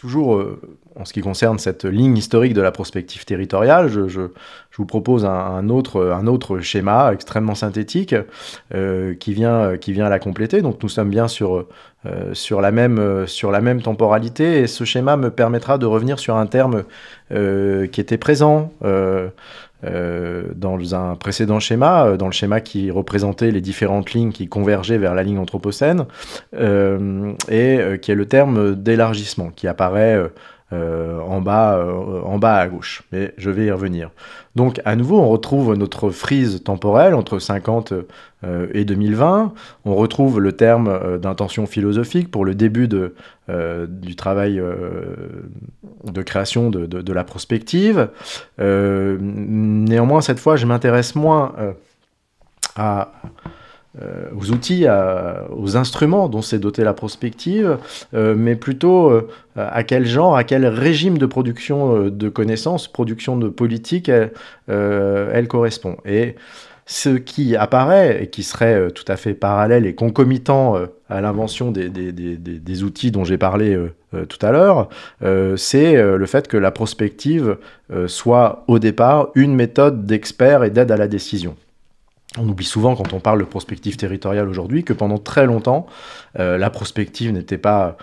toujours euh, en ce qui concerne cette ligne historique de la prospective territoriale, je, je, je vous propose un, autre, un autre schéma extrêmement synthétique euh, qui, vient, qui vient la compléter. Donc nous sommes bien sur, euh, sur, la même, sur la même temporalité et ce schéma me permettra de revenir sur un terme euh, qui était présent. dans un précédent schéma, dans le schéma qui représentait les différentes lignes qui convergeaient vers la ligne anthropocène, et qui est le terme d'élargissement, qui apparaît euh, en, bas, euh, en bas à gauche. Mais je vais y revenir. Donc à nouveau, on retrouve notre frise temporelle entre 50 euh, et 2020. On retrouve le terme d'intention philosophique pour le début de, du travail de création de, la prospective. néanmoins, cette fois, je m'intéresse moins à euh, aux outils, aux instruments dont s'est dotée la prospective, euh, mais plutôt euh, à quel genre, à quel régime de production de connaissances, production de politique elle, correspond. Et ce qui apparaît, et qui serait tout à fait parallèle et concomitant à l'invention des, outils dont j'ai parlé tout à l'heure, c'est le fait que la prospective soit au départ une méthode d'expert et d'aide à la décision. On oublie souvent quand on parle de prospective territoriale aujourd'hui que pendant très longtemps, euh, la prospective n'était pas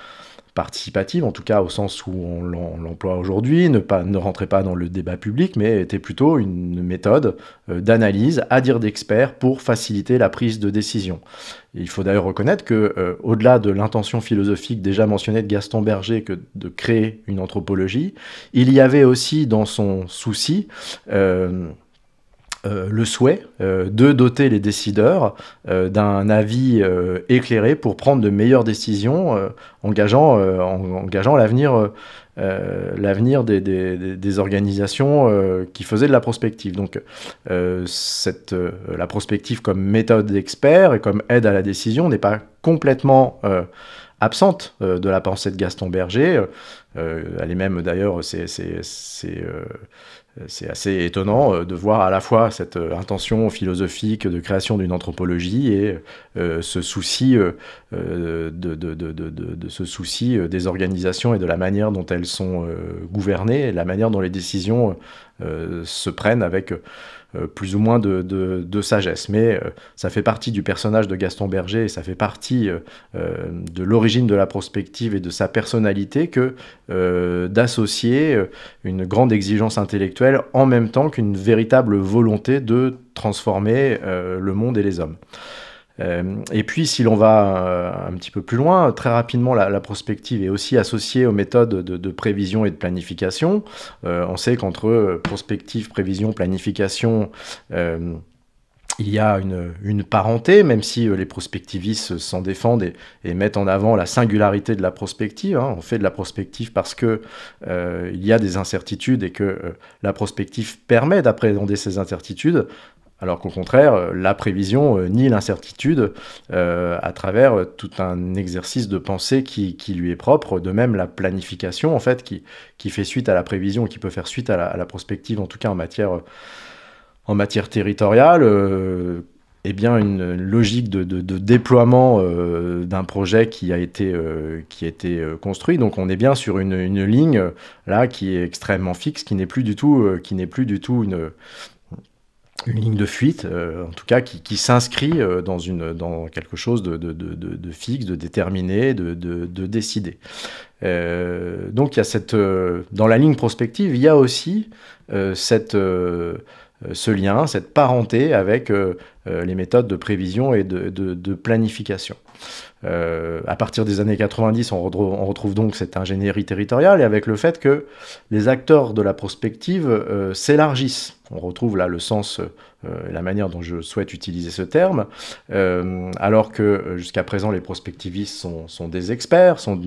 participative, en tout cas au sens où on l'emploie aujourd'hui, ne, ne rentrait pas dans le débat public, mais était plutôt une méthode euh, d'analyse à dire d'experts pour faciliter la prise de décision. il faut d'ailleurs reconnaître que, euh, au-delà de l'intention philosophique déjà mentionnée de Gaston Berger que de créer une anthropologie, il y avait aussi dans son souci euh, le souhait euh, de doter les décideurs euh, d'un avis éclairé pour prendre de meilleures décisions engageant, en, engageant l'avenir l'avenir des, organisations qui faisaient de la prospective. Donc cette, la prospective comme méthode d'expert et comme aide à la décision n'est pas complètement absente de la pensée de Gaston Berger. elle est même d'ailleurs, c'est euh, c'est assez étonnant euh, de voir à la fois cette euh, intention philosophique de création d'une anthropologie et ce souci de, ce souci des organisations et de la manière dont elles sont gouvernées, la manière dont les décisions se prennent avec euh, plus ou moins de, sagesse. Mais euh, ça fait partie du personnage de Gaston Berger et ça fait partie euh, de l'origine de la prospective et de sa personnalité que d'associer une grande exigence intellectuelle en même temps qu'une véritable volonté de transformer le monde et les hommes. Euh, et puis, si l'on va euh, un petit peu plus loin, très rapidement, la, prospective est aussi associée aux méthodes de, prévision et de planification. Euh, on sait qu'entre prospective, prévision, planification, il y a une, parenté, même si les prospectivistes s'en défendent et, mettent en avant la singularité de la prospective. Hein. On fait de la prospective parce que il y a des incertitudes et que la prospective permet d'appréhender ces incertitudes. Alors qu'au contraire, euh, la prévision euh, nie l'incertitude euh, à travers tout un exercice de pensée qui, lui est propre, de même la planification en fait qui, fait suite à la prévision, qui peut faire suite à la, prospective, en tout cas en matière, en matière territoriale. et bien une logique de, déploiement d'un projet qui a été, qui été construit. Donc on est bien sur une, ligne là qui est extrêmement fixe, qui n'est plus du tout, qui n'est plus du tout une, une ligne de fuite, euh, en tout cas, qui, qui s'inscrit euh, dans, une, dans quelque chose de, de, de, de fixe, de déterminé, de, décidé. Euh, donc, il y a cette, dans la ligne prospective, il y a aussi cette, euh, ce lien, cette parenté avec euh, euh, les méthodes de prévision et de, planification. à partir des années 90, on retrouve, donc cette ingénierie territoriale et avec le fait que les acteurs de la prospective s'élargissent. On retrouve là le sens euh, la manière dont je souhaite utiliser ce terme, euh, alors que euh, jusqu'à présent les prospectivistes sont, des experts, sont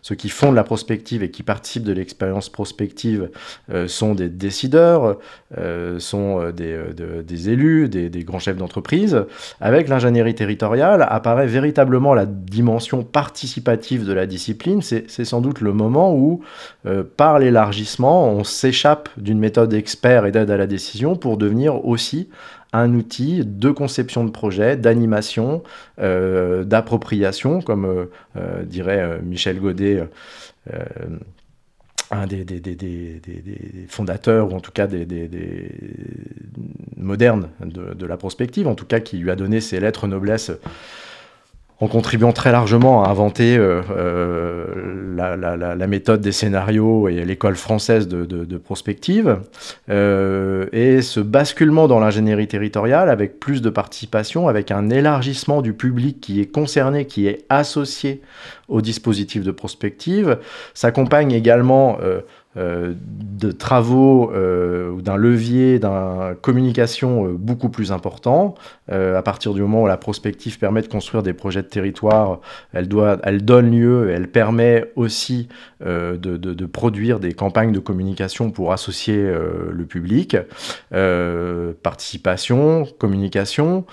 ceux qui font de la prospective et qui participent de l'expérience prospective sont des décideurs, sont des, élus, des, grands chefs d'entreprise. Avec l'ingénierie territoriale apparaît véritablement la dimension participative de la discipline. C'est sans doute le moment où, par l'élargissement, on s'échappe d'une méthode expert et d'aide à la décision pour devenir aussi un outil de conception de projet, d'animation, euh, d'appropriation, comme euh, euh, dirait Michel Godet. un des, fondateurs, ou en tout cas des, modernes de, la prospective, en tout cas qui lui a donné ses lettres noblesse en contribuant très largement à inventer euh, euh, la, méthode des scénarios et l'école française de, prospective. Euh, et ce basculement dans l'ingénierie territoriale avec plus de participation, avec un élargissement du public qui est concerné, qui est associé au dispositif de prospective, s'accompagne également... Euh, de travaux euh, ou d'un levier, d'une communication euh, beaucoup plus important. à partir du moment où la prospective permet de construire des projets de territoire, elle, doit, elle donne lieu, elle permet aussi de, de, produire des campagnes de communication pour associer le public. participation, communication.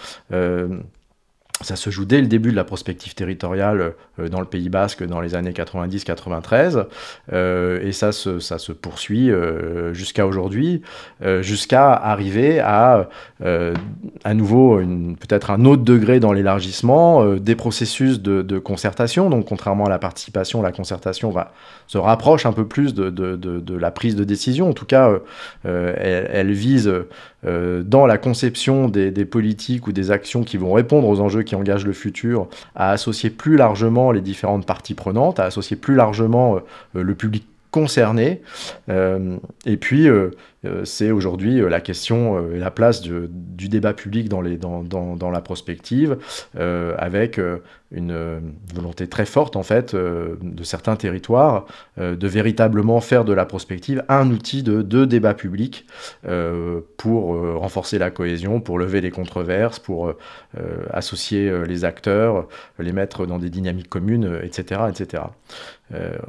Ça se joue dès le début de la prospective territoriale euh, dans le Pays Basque dans les années 90-93, euh, et ça se, ça se poursuit euh, jusqu'à aujourd'hui, euh, jusqu'à arriver à à nouveau peut-être un autre degré dans l'élargissement des processus de, concertation. Donc contrairement à la participation, la concertation va, se rapproche un peu plus de, de, la prise de décision. En tout cas, elle, elle, vise euh, dans la conception des, politiques ou des actions qui vont répondre aux enjeux qui engagent le futur, à associer plus largement les différentes parties prenantes, à associer plus largement euh, le public concerné, euh, et puis euh, c'est aujourd'hui euh, la question, et euh, la place du, débat public dans, la prospective, avec une volonté très forte en fait de certains territoires de véritablement faire de la prospective un outil de, de débat public pour renforcer la cohésion, pour lever les controverses, pour associer les acteurs, les mettre dans des dynamiques communes, etc. etc.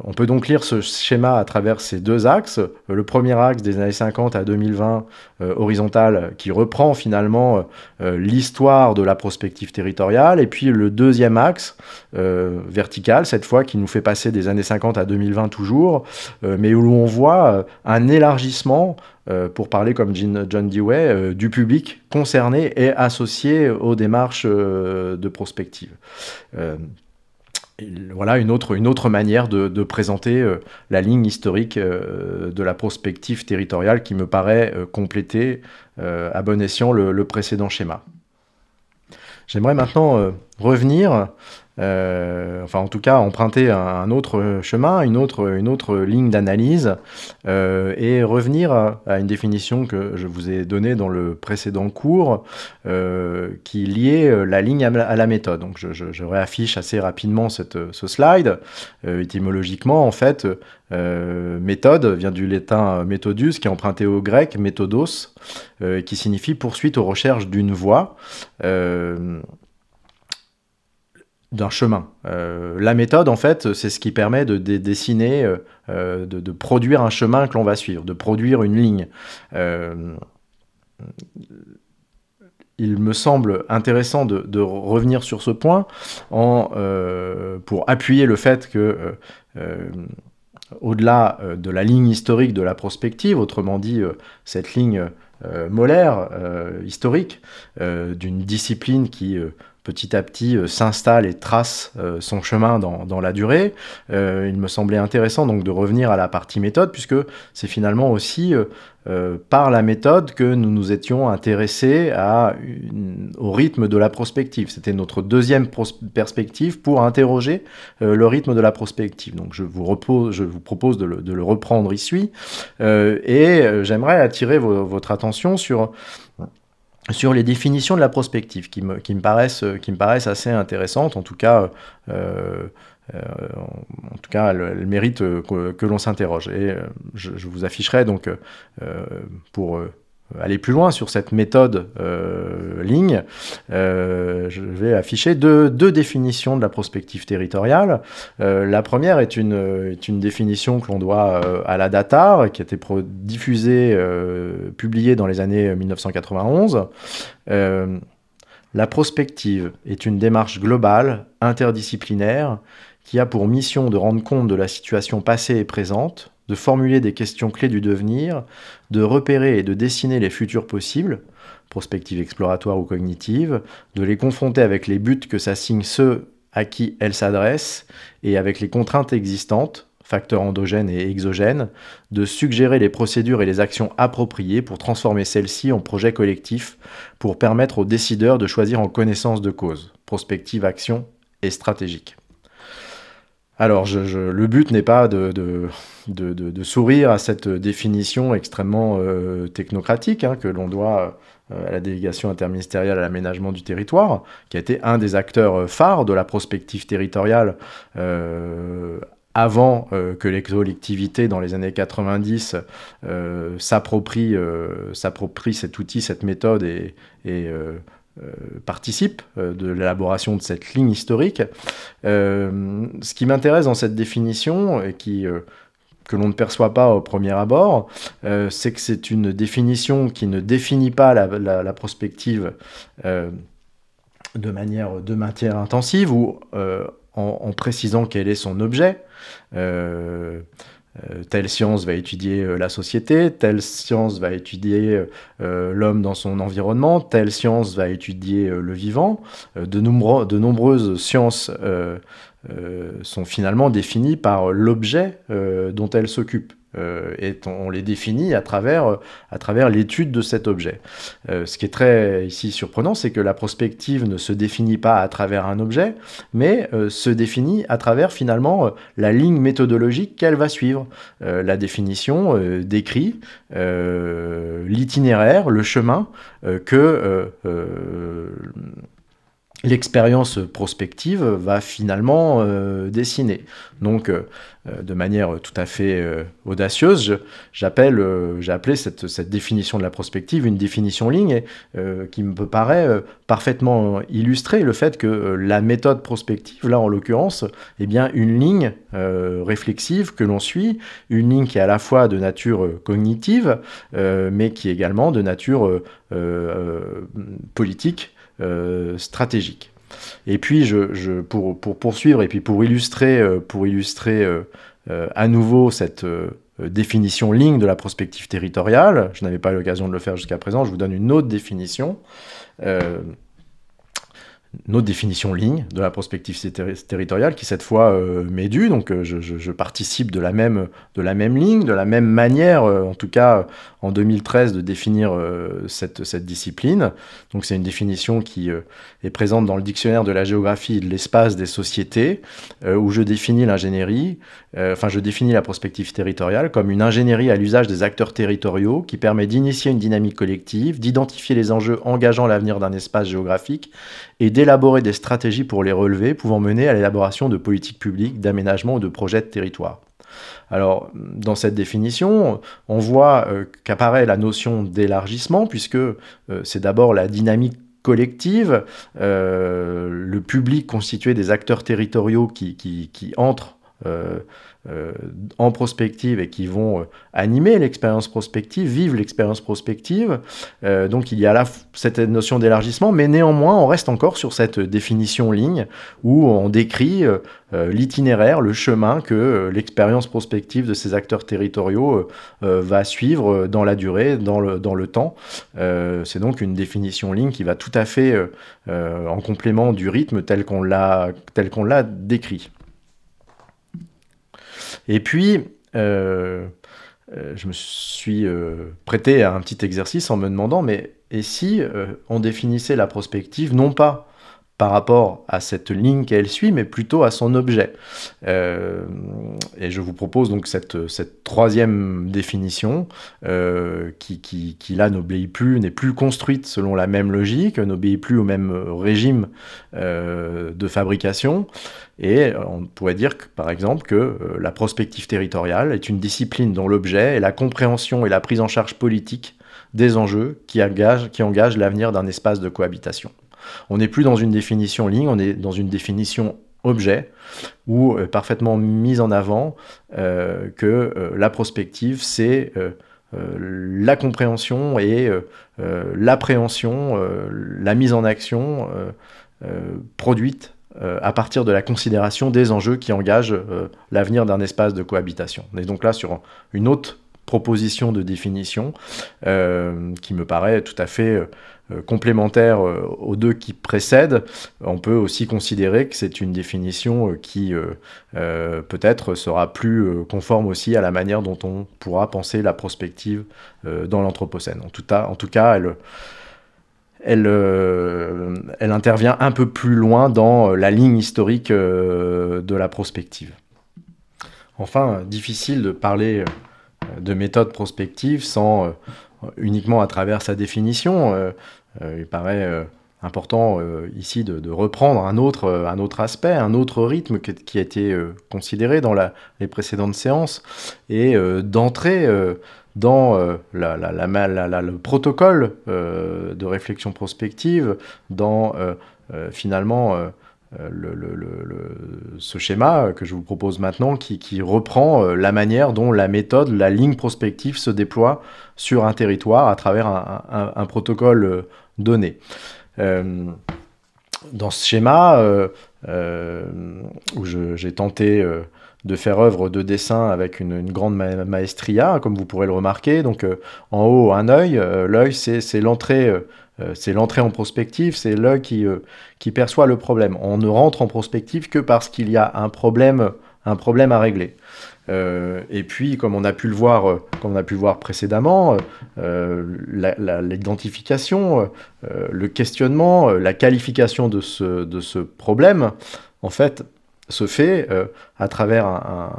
on peut donc lire ce schéma à travers ces deux axes. Le premier axe des années 50 à 2020 euh, horizontal qui reprend finalement euh, euh, l'histoire de la prospective territoriale. Et puis le deuxième axe vertical, cette fois qui nous fait passer des années 50 à 2020 toujours, mais où on voit un élargissement pour parler comme John Dewey, du public concerné et associé aux démarches de prospective voilà une autre, une autre manière de, présenter euh, la ligne historique euh, de la prospective territoriale qui me paraît euh, compléter à bon escient le précédent schéma. J'aimerais maintenant revenir euh, enfin en tout cas emprunter un, autre chemin, une autre, une autre ligne d'analyse euh, et revenir à, une définition que je vous ai donnée dans le précédent cours euh, qui liait la ligne à, la méthode. Donc je, réaffiche assez rapidement ce slide. étymologiquement en fait, méthode vient du latin methodus, qui est emprunté au grec méthodos qui signifie poursuite aux recherches d'une voie d'un chemin. Euh, la méthode, en fait, c'est ce qui permet de, dessiner, euh, euh, de, produire un chemin que l'on va suivre, de produire une ligne. il me semble intéressant de, revenir sur ce point pour appuyer le fait que au-delà de la ligne historique de la prospective, autrement dit cette ligne molaire historique d'une discipline qui petit à petit euh, s'installe et trace euh, son chemin dans, la durée. Euh, il me semblait intéressant donc de revenir à la partie méthode, puisque c'est finalement aussi par la méthode que nous nous étions intéressés à au rythme de la prospective. C'était notre deuxième perspective pour interroger le rythme de la prospective. Donc je vous, repose, je vous propose de le, reprendre ici, et j'aimerais attirer votre attention sur sur les définitions de la prospective qui me, paraissent, euh, qui me paraissent assez intéressantes, en tout cas, euh, euh, en tout cas elles, méritent euh, que, l'on s'interroge. Et euh, je, vous afficherai donc, euh, pour euh, aller plus loin sur cette méthode euh, ligne, euh, je vais afficher deux, définitions de la prospective territoriale. la première est une, est une définition que l'on doit à la DATAR, qui a été diffusée, publiée dans les années 1991. la prospective est une démarche globale, interdisciplinaire, qui a pour mission de rendre compte de la situation passée et présente, de formuler des questions clés du devenir, de repérer et de dessiner les futurs possibles, prospectives exploratoires ou cognitive, de les confronter avec les buts que s'assignent ceux à qui elles s'adressent et avec les contraintes existantes, facteurs endogènes et exogènes, de suggérer les procédures et les actions appropriées pour transformer celles-ci en projets collectifs pour permettre aux décideurs de choisir en connaissance de cause, prospective, action et stratégique. Alors, le but n'est pas de, sourire à cette définition extrêmement euh, technocratique hein, que l'on doit euh, à la délégation interministérielle à l'aménagement du territoire, qui a été un des acteurs euh, phares de la prospective territoriale avant que les collectivités dans les années 90 s'approprie s'approprient, cet outil, cette méthode et euh, participe euh, de l'élaboration de cette ligne historique. Euh, ce qui m'intéresse dans cette définition, et qui que l'on ne perçoit pas au premier abord, c'est que c'est une définition qui ne définit pas la, prospective de, manière, de matière intensive ou en, précisant quel est son objet. Euh, telle science va étudier euh, la société, telle science va étudier euh, l'homme dans son environnement, telle science va étudier le vivant. de, nombreuses sciences sont finalement définies par l'objet dont elles s'occupent et euh, on, les définit à travers, à travers l'étude de cet objet. Euh, ce qui est très ici surprenant, c'est que la prospective ne se définit pas à travers un objet, mais euh, se définit à travers finalement la ligne méthodologique qu'elle va suivre. la définition décrit l'itinéraire, le chemin que l'expérience prospective va finalement euh, dessiner. Donc, euh, euh, de manière tout à fait audacieuse, j'appelle, j'ai appelé cette, cette, définition de la prospective une définition ligne et, qui me paraît parfaitement illustrer le fait que la méthode prospective, là en l'occurrence, est eh bien une ligne réflexive que l'on suit, une ligne qui est à la fois de nature cognitive, mais qui est également de nature politique euh, stratégique. Et puis, je, je, pour, pour, poursuivre et puis pour illustrer, euh, pour illustrer euh, à nouveau cette définition ligne de la prospective territoriale, je n'avais pas l'occasion de le faire jusqu'à présent, je vous donne une autre définition notre définition ligne de la prospective territoriale, qui cette fois euh, m'est due. Donc euh, je, participe de la, même, de la même ligne, de la même manière, euh, en tout cas en 2013, de définir cette, cette, discipline. Donc c'est une définition qui est présente dans le dictionnaire de la géographie et de l'espace des sociétés, où je définis l'ingénierie, enfin je définis la prospective territoriale comme une ingénierie à l'usage des acteurs territoriaux qui permet d'initier une dynamique collective, d'identifier les enjeux engageant l'avenir d'un espace géographique et d'élaborer des stratégies pour les relever, pouvant mener à l'élaboration de politiques publiques, d'aménagement ou de projets de territoire. Alors, dans cette définition, on voit euh, qu'apparaît la notion d'élargissement, puisque euh, c'est d'abord la dynamique collective, euh, le public constitué des acteurs territoriaux qui, qui, qui entrent euh, en prospective et qui vont euh, animer l'expérience prospective, vivre l'expérience prospective. Euh, donc il y a là cette notion d'élargissement, mais néanmoins on reste encore sur cette définition ligne où on décrit l'itinéraire, le chemin que l'expérience prospective de ces acteurs territoriaux va suivre dans la durée, dans le, temps. C'est donc une définition ligne qui va tout à fait en complément du rythme tel qu'on l'a décrit. Et puis, euh, euh, je me suis euh, prêté à un petit exercice en me demandant, mais et si on définissait la prospective non pas par rapport à cette ligne qu'elle suit, mais plutôt à son objet. Euh, et je vous propose donc cette, troisième définition euh, qui, là n'obéit plus, n'est plus construite selon la même logique, n'obéit plus au même régime euh, de fabrication. Et on pourrait dire que, par exemple que la prospective territoriale est une discipline dont l'objet est la compréhension et la prise en charge politique des enjeux qui engagent l'avenir d'un espace de cohabitation. On n'est plus dans une définition ligne, on est dans une définition objet où euh, parfaitement mise en avant euh, que euh, la prospective, c'est la compréhension et l'appréhension, la mise en action produite à partir de la considération des enjeux qui engagent l'avenir d'un espace de cohabitation. On est donc là sur une autre proposition de définition euh, qui me paraît tout à fait euh, complémentaire euh, aux deux qui précèdent. On peut aussi considérer que c'est une définition qui peut-être sera plus conforme aussi à la manière dont on pourra penser la prospective dans l'Anthropocène. En tout, cas, en tout cas, elle... intervient un peu plus loin dans la ligne historique de la prospective. Enfin, difficile de parler euh, de méthode prospective sans euh, uniquement à travers sa définition. Euh, il paraît important ici de, reprendre un autre, un autre aspect, un autre rythme qui a été considéré dans les précédentes séances et d'entrer dans la, le protocole de réflexion prospective, dans finalement le, ce schéma euh, que je vous propose maintenant qui, reprend euh, la manière dont la méthode, la ligne prospective se déploie sur un territoire à travers un, protocole euh, donné. dans ce schéma, où j'ai tenté de faire œuvre de dessin avec une, grande maestria, comme vous pourrez le remarquer, donc en haut un œil, l'œil c'est l'entrée euh, c'est l'entrée en prospective, c'est l'œil qui, euh, qui perçoit le problème. On ne rentre en prospective que parce qu'il y a un problème, un problème à régler. Euh, et puis, comme on a pu le voir, comme on a pu voir précédemment, l'identification, le questionnement, la qualification de ce, de ce, problème, en fait, se fait à travers un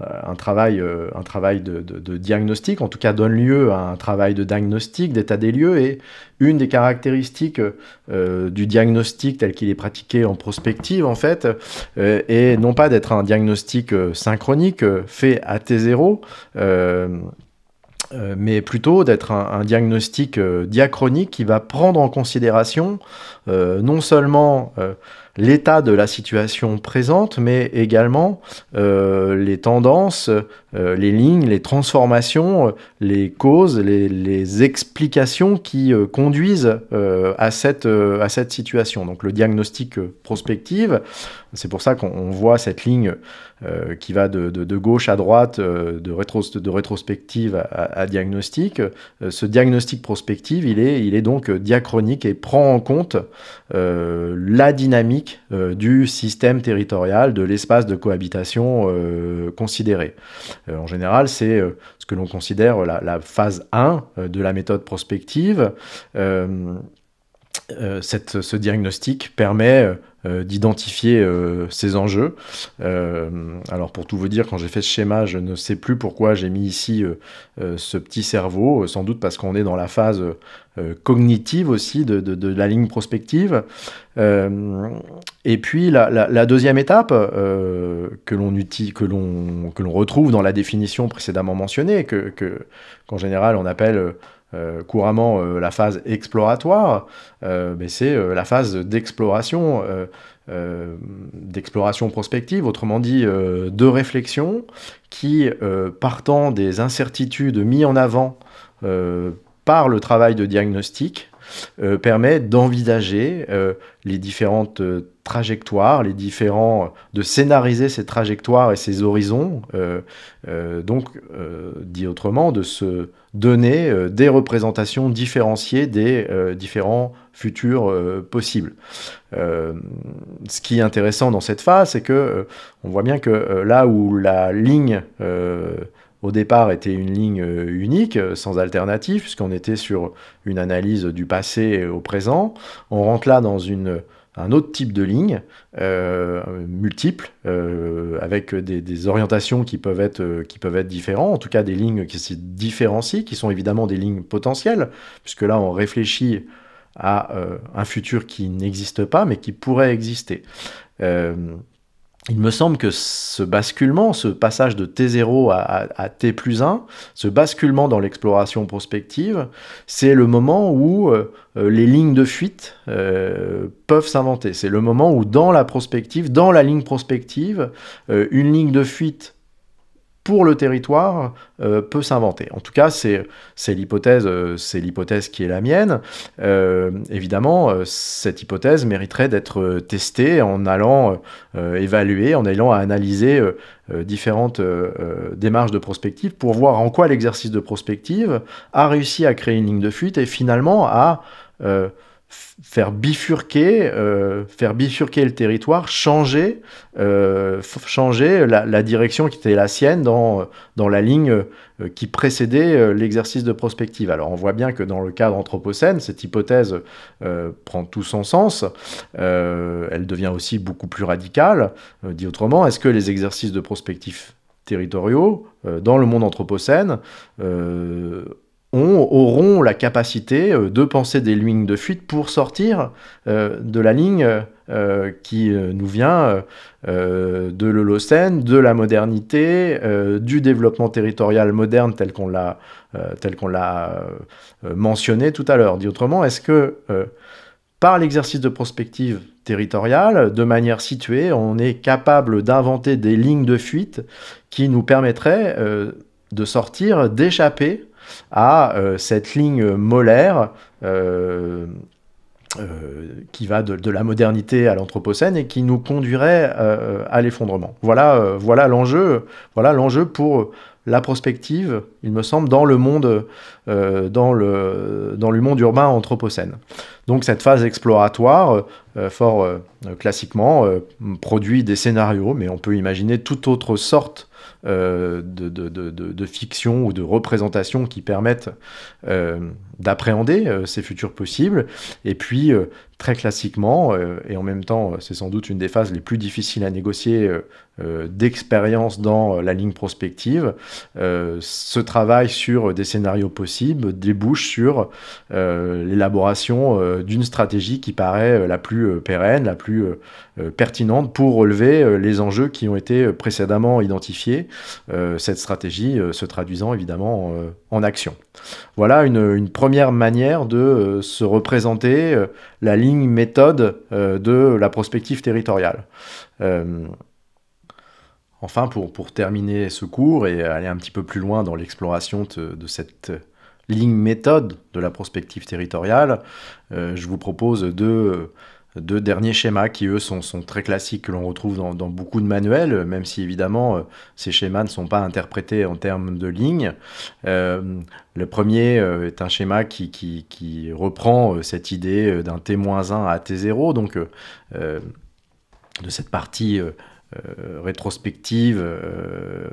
euh, un travail, euh, un travail de, diagnostic, en tout cas donne lieu à un travail de diagnostic, d'état des lieux, et une des caractéristiques euh, du diagnostic tel qu'il est pratiqué en prospective, en fait, est non pas d'être un diagnostic synchronique fait à T0, mais plutôt d'être un, diagnostic diachronique qui va prendre en considération non seulement l'état de la situation présente, mais également euh, les tendances euh, les lignes, les transformations, euh, les causes, les, explications qui euh, conduisent à, cette, à cette situation. Donc le diagnostic prospective, c'est pour ça qu'on voit cette ligne qui va de, gauche à droite, de, de rétrospective à, diagnostic. ce diagnostic prospective, il est, il est donc diachronique et prend en compte la dynamique du système territorial, de l'espace de cohabitation considéré. Euh, en général, c'est euh, ce que l'on considère la, phase 1 euh, de la méthode prospective euh, cette, ce diagnostic permet euh, euh, d'identifier ces enjeux. alors pour tout vous dire, quand j'ai fait ce schéma, je ne sais plus pourquoi j'ai mis ici ce petit cerveau, sans doute parce qu'on est dans la phase cognitive aussi de, de, la ligne prospective. et puis la, la, la deuxième étape euh, que l'on que l'on retrouve dans la définition précédemment mentionnée, que qu'en général on appelle euh, couramment euh, la phase exploratoire, euh, c'est la phase d'exploration, d'exploration prospective, autrement dit de réflexion, qui, partant des incertitudes mises en avant par le travail de diagnostic, permet d'envisager les différentes trajectoires, les différents, de scénariser ces trajectoires et ces horizons, donc, dit autrement, de se donner euh, des représentations différenciées des euh, différents futurs euh, possibles. ce qui est intéressant dans cette phase, c'est que on voit bien que là où la ligne au départ était une ligne unique, sans alternative, puisqu'on était sur une analyse du passé au présent, on rentre là dans une un autre type de ligne, euh, multiple, euh, avec des, orientations qui peuvent, être, euh, qui peuvent être différentes, en tout cas des lignes qui se différencient, qui sont évidemment des lignes potentielles, puisque là on réfléchit à un futur qui n'existe pas, mais qui pourrait exister il me semble que ce basculement, ce passage de T0 à, T plus 1, ce basculement dans l'exploration prospective, c'est le moment où euh, euh, les lignes de fuite euh, peuvent s'inventer. C'est le moment où dans la prospective, dans la ligne prospective, une ligne de fuite pour le territoire euh, peut s'inventer. En tout cas, c'est l'hypothèse euh, c'est l'hypothèse qui est la mienne. Euh, évidemment, cette hypothèse mériterait d'être testée en allant évaluer, en allant à analyser différentes démarches de prospective pour voir en quoi l'exercice de prospective a réussi à créer une ligne de fuite et finalement à faire bifurquer, euh, faire bifurquer le territoire, changer, euh, changer la, direction qui était la sienne dans, dans la ligne euh, qui précédait l'exercice de prospective. Alors on voit bien que dans le cadre anthropocène, cette hypothèse prend tout son sens, elle devient aussi beaucoup plus radicale. dit autrement, est-ce que les exercices de prospective territoriaux dans le monde anthropocène auront la capacité euh, de penser des lignes de fuite pour sortir euh, de la ligne euh, qui nous vient de l'Holocène, de la modernité, du développement territorial moderne tel qu'on l'a mentionné tout à l'heure. Dit autrement, est-ce que par l'exercice de prospective territoriale, de manière située, on est capable d'inventer des lignes de fuite qui nous permettraient de sortir, d'échapper à euh, cette ligne molaire euh, euh, qui va de, la modernité à l'anthropocène et qui nous conduirait à l'effondrement. Voilà, voilà l'enjeu, voilà l'enjeu pour la prospective, il me semble, dans le monde, dans dans le monde urbain anthropocène. Donc cette phase exploratoire, fort classiquement, produit des scénarios, mais on peut imaginer toute autre sorte euh, de, de, fiction ou de représentation qui permettent euh, d'appréhender euh, ces futurs possibles. Et puis, très classiquement, et en même temps, c'est sans doute une des phases les plus difficiles à négocier d'expérience dans la ligne prospective, ce travail sur des scénarios possibles débouche sur l'élaboration d'une stratégie qui paraît la plus pérenne, la plus euh, pertinente pour relever euh, les enjeux qui ont été euh, précédemment identifiés, cette stratégie se traduisant évidemment en action. Voilà une, première manière de se représenter la ligne méthode de la prospective territoriale. Enfin, pour, terminer ce cours et aller un petit peu plus loin dans l'exploration de, cette ligne méthode de la prospective territoriale, je vous propose de deux derniers schémas qui, eux, sont, très classiques, que l'on retrouve dans, beaucoup de manuels, même si évidemment euh, ces schémas ne sont pas interprétés en termes de lignes. Euh, le premier euh, est un schéma qui, qui, reprend cette idée d'un T-1 à T0, donc de cette partie euh, rétrospective euh,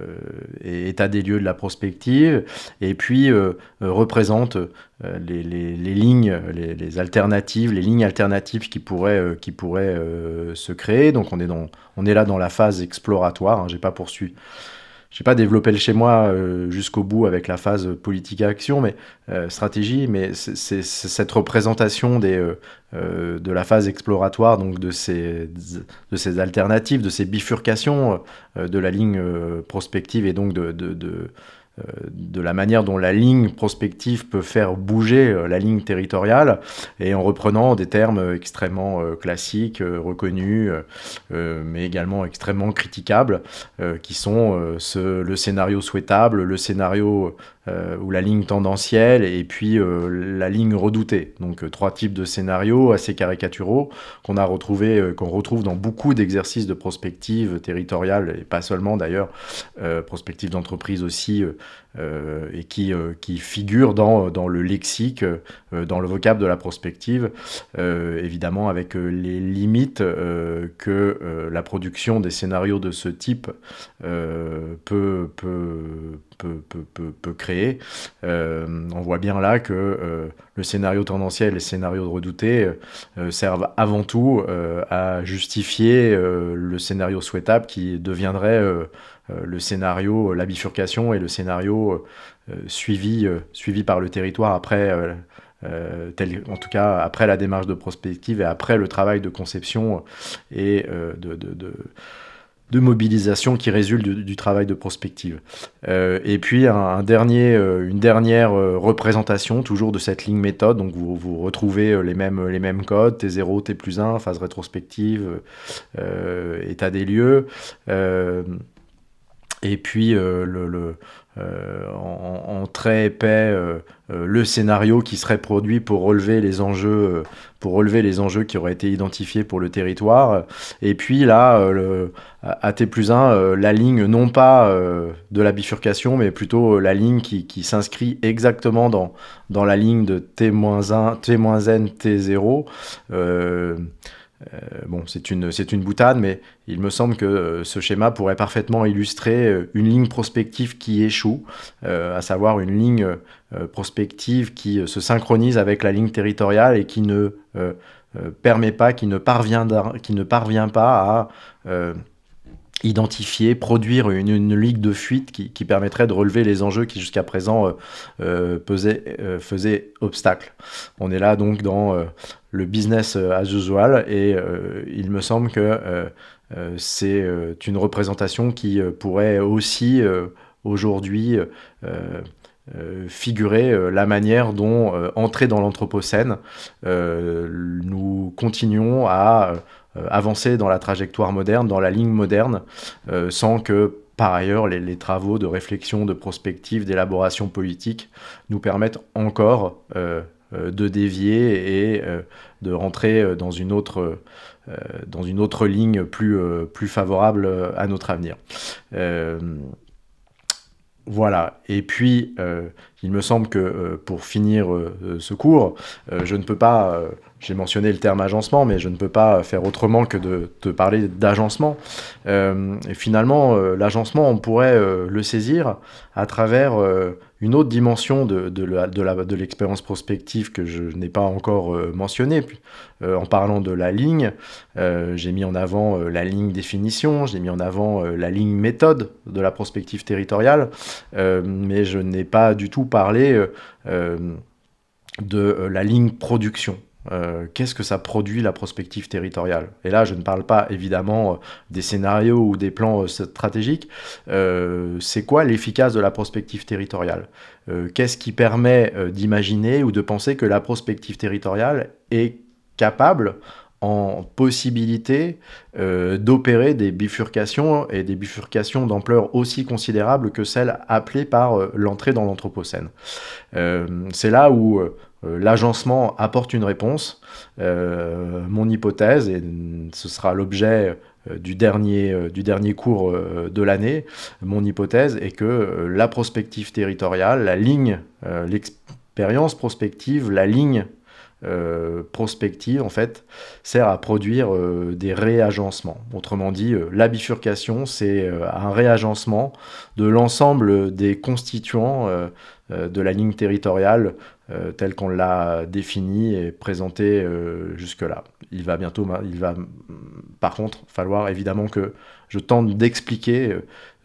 et état des lieux de la prospective, et puis euh, représente les, lignes, les, alternatives, les lignes alternatives qui pourraient, qui se créer. Donc on est, dans, on est là dans la phase exploratoire, je hein. j'ai pas poursuivi je pas, développé le chez moi euh, jusqu'au bout avec la phase politique-action, mais euh, stratégie, mais c'est cette représentation des, euh, de la phase exploratoire, donc de ces, de ces alternatives, de ces bifurcations de la ligne prospective et donc de, de euh, de la manière dont la ligne prospective peut faire bouger euh, la ligne territoriale, et en reprenant des termes extrêmement euh, classiques, reconnus, mais également extrêmement critiquables, qui sont le scénario souhaitable, le scénario euh, ou la ligne tendancielle et puis euh, la ligne redoutée. Donc euh, trois types de scénarios assez caricaturaux qu'on a retrouvé, qu'on retrouve dans beaucoup d'exercices de prospective territoriale et pas seulement d'ailleurs, prospective d'entreprise aussi euh, et euh, qui, figure dans, le lexique, euh, dans le vocable de la prospective, évidemment avec les limites que la production des scénarios de ce type peut, créer. on voit bien là que le scénario tendanciel et le scénario de redouté servent avant tout à justifier le scénario souhaitable qui deviendrait euh, le scénario, euh, la bifurcation et le scénario euh, suivi, suivi par le territoire après, en tout cas après la démarche de prospective et après le travail de conception et de, mobilisation qui résulte du, travail de prospective. et puis un, dernier, une dernière représentation toujours de cette ligne méthode, donc vous, retrouvez les mêmes, les mêmes codes, T0, T plus 1, phase rétrospective, état des lieux et puis euh, le, le euh, en, très épais euh, le scénario qui serait produit pour relever les enjeux pour relever les enjeux qui auraient été identifiés pour le territoire et puis là le, à T plus 1 la ligne non pas de la bifurcation mais plutôt la ligne qui, s'inscrit exactement dans, dans la ligne de T-1 T-N T0 euh, bon, c'est une, une, boutade, mais il me semble que euh, ce schéma pourrait parfaitement illustrer euh, une ligne prospective qui échoue, à savoir une ligne prospective qui se synchronise avec la ligne territoriale et qui ne permet pas, ne parvient, qui ne parvient pas à identifier, produire une, ligue de fuite qui, permettrait de relever les enjeux qui jusqu'à présent euh, euh, pesaient, euh, faisaient obstacle. On est là donc dans le business as usual et il me semble que c'est une représentation qui pourrait aussi aujourd'hui figurer la manière dont, entrer dans l'Anthropocène, nous continuons à euh, avancer dans la trajectoire moderne, dans la ligne moderne, euh, sans que par ailleurs, les, travaux de réflexion, de prospective, d'élaboration politique nous permettent encore euh, de dévier et de rentrer dans une autre, dans une autre ligne plus, plus favorable à notre avenir. voilà, et puis il me semble que pour finir ce cours, je ne peux pas j'ai mentionné le terme agencement, mais je ne peux pas faire autrement que de te parler d'agencement. Euh, finalement, euh, l'agencement, on pourrait euh, le saisir à travers une autre dimension de l'expérience prospective que je n'ai pas encore mentionnée. en parlant de la ligne, j'ai mis en avant la ligne définition, j'ai mis en avant la ligne méthode de la prospective territoriale, mais je n'ai pas du tout parlé de la ligne production. Euh, qu'est-ce que ça produit la prospective territoriale Et là, je ne parle pas évidemment euh, des scénarios ou des plans euh, stratégiques. c'est quoi l'efficace de la prospective territoriale Qu'est-ce qui permet d'imaginer ou de penser que la prospective territoriale est capable en possibilité d'opérer des bifurcations et des bifurcations d'ampleur aussi considérable que celles appelées par l'entrée dans l'Anthropocène. c'est là où euh, l'agencement apporte une réponse. Euh, mon hypothèse, et ce sera l'objet euh, du dernier, du dernier cours de l'année, mon hypothèse est que la prospective territoriale, la ligne, l'expérience prospective, la ligne prospective, en fait, sert à produire des réagencements. Autrement dit, la bifurcation, c'est un réagencement de l'ensemble des constituants de la ligne territoriale euh, tel qu'on l'a défini et présenté euh, jusque-là. Il va bientôt, il va par contre falloir évidemment que je tente d'expliquer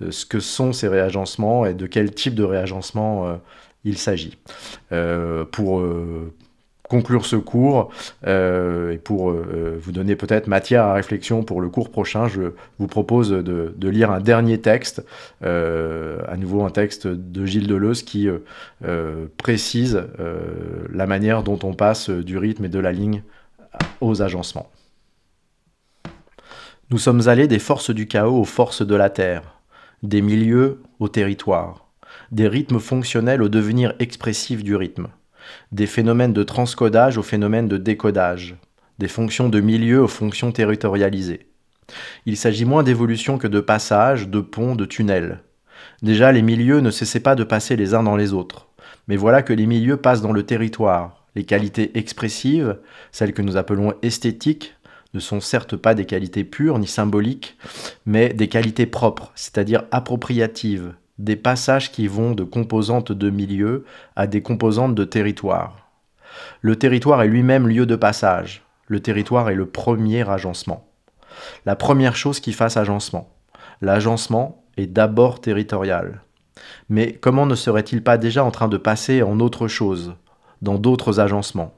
euh, ce que sont ces réagencements et de quel type de réagencement il s'agit pour, conclure ce cours euh, et pour euh, vous donner peut-être matière à réflexion pour le cours prochain, je vous propose de, lire un dernier texte, euh, à nouveau un texte de Gilles Deleuze qui précise la manière dont on passe du rythme et de la ligne aux agencements. Nous sommes allés des forces du chaos aux forces de la terre, des milieux au territoire, des rythmes fonctionnels au devenir expressif du rythme des phénomènes de transcodage aux phénomènes de décodage, des fonctions de milieu aux fonctions territorialisées. Il s'agit moins d'évolution que de passage, de ponts, de tunnels. Déjà, les milieux ne cessaient pas de passer les uns dans les autres. Mais voilà que les milieux passent dans le territoire. Les qualités expressives, celles que nous appelons esthétiques, ne sont certes pas des qualités pures ni symboliques, mais des qualités propres, c'est-à-dire appropriatives, des passages qui vont de composantes de milieu à des composantes de territoire. Le territoire est lui-même lieu de passage. Le territoire est le premier agencement. La première chose qui fasse agencement. L'agencement est d'abord territorial. Mais comment ne serait-il pas déjà en train de passer en autre chose, dans d'autres agencements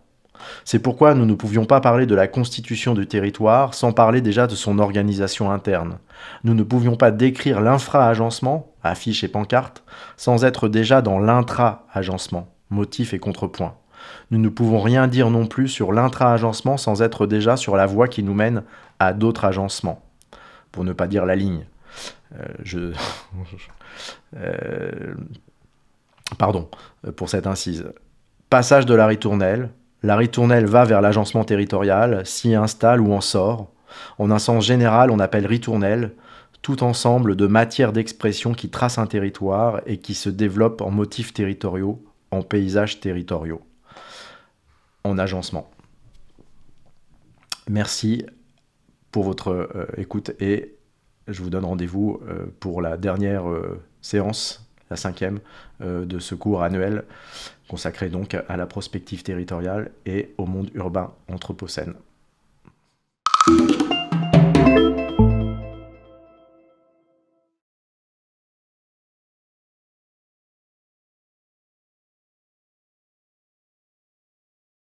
C'est pourquoi nous ne pouvions pas parler de la constitution du territoire sans parler déjà de son organisation interne. Nous ne pouvions pas décrire l'infra-agencement affiches et pancartes, sans être déjà dans l'intra-agencement, motif et contrepoint. Nous ne pouvons rien dire non plus sur l'intra-agencement sans être déjà sur la voie qui nous mène à d'autres agencements, pour ne pas dire la ligne. Euh, je... [laughs] Euh, pardon pour cette incise. Passage de la ritournelle. La ritournelle va vers l'agencement territorial, s'y installe ou en sort. En un sens général, on appelle ritournelle tout ensemble de matières d'expression qui tracent un territoire et qui se développent en motifs territoriaux, en paysages territoriaux, en agencement. Merci pour votre euh, écoute et je vous donne rendez-vous euh, pour la dernière euh, séance, la cinquième, de ce cours annuel consacré donc à la prospective territoriale et au monde urbain anthropocène.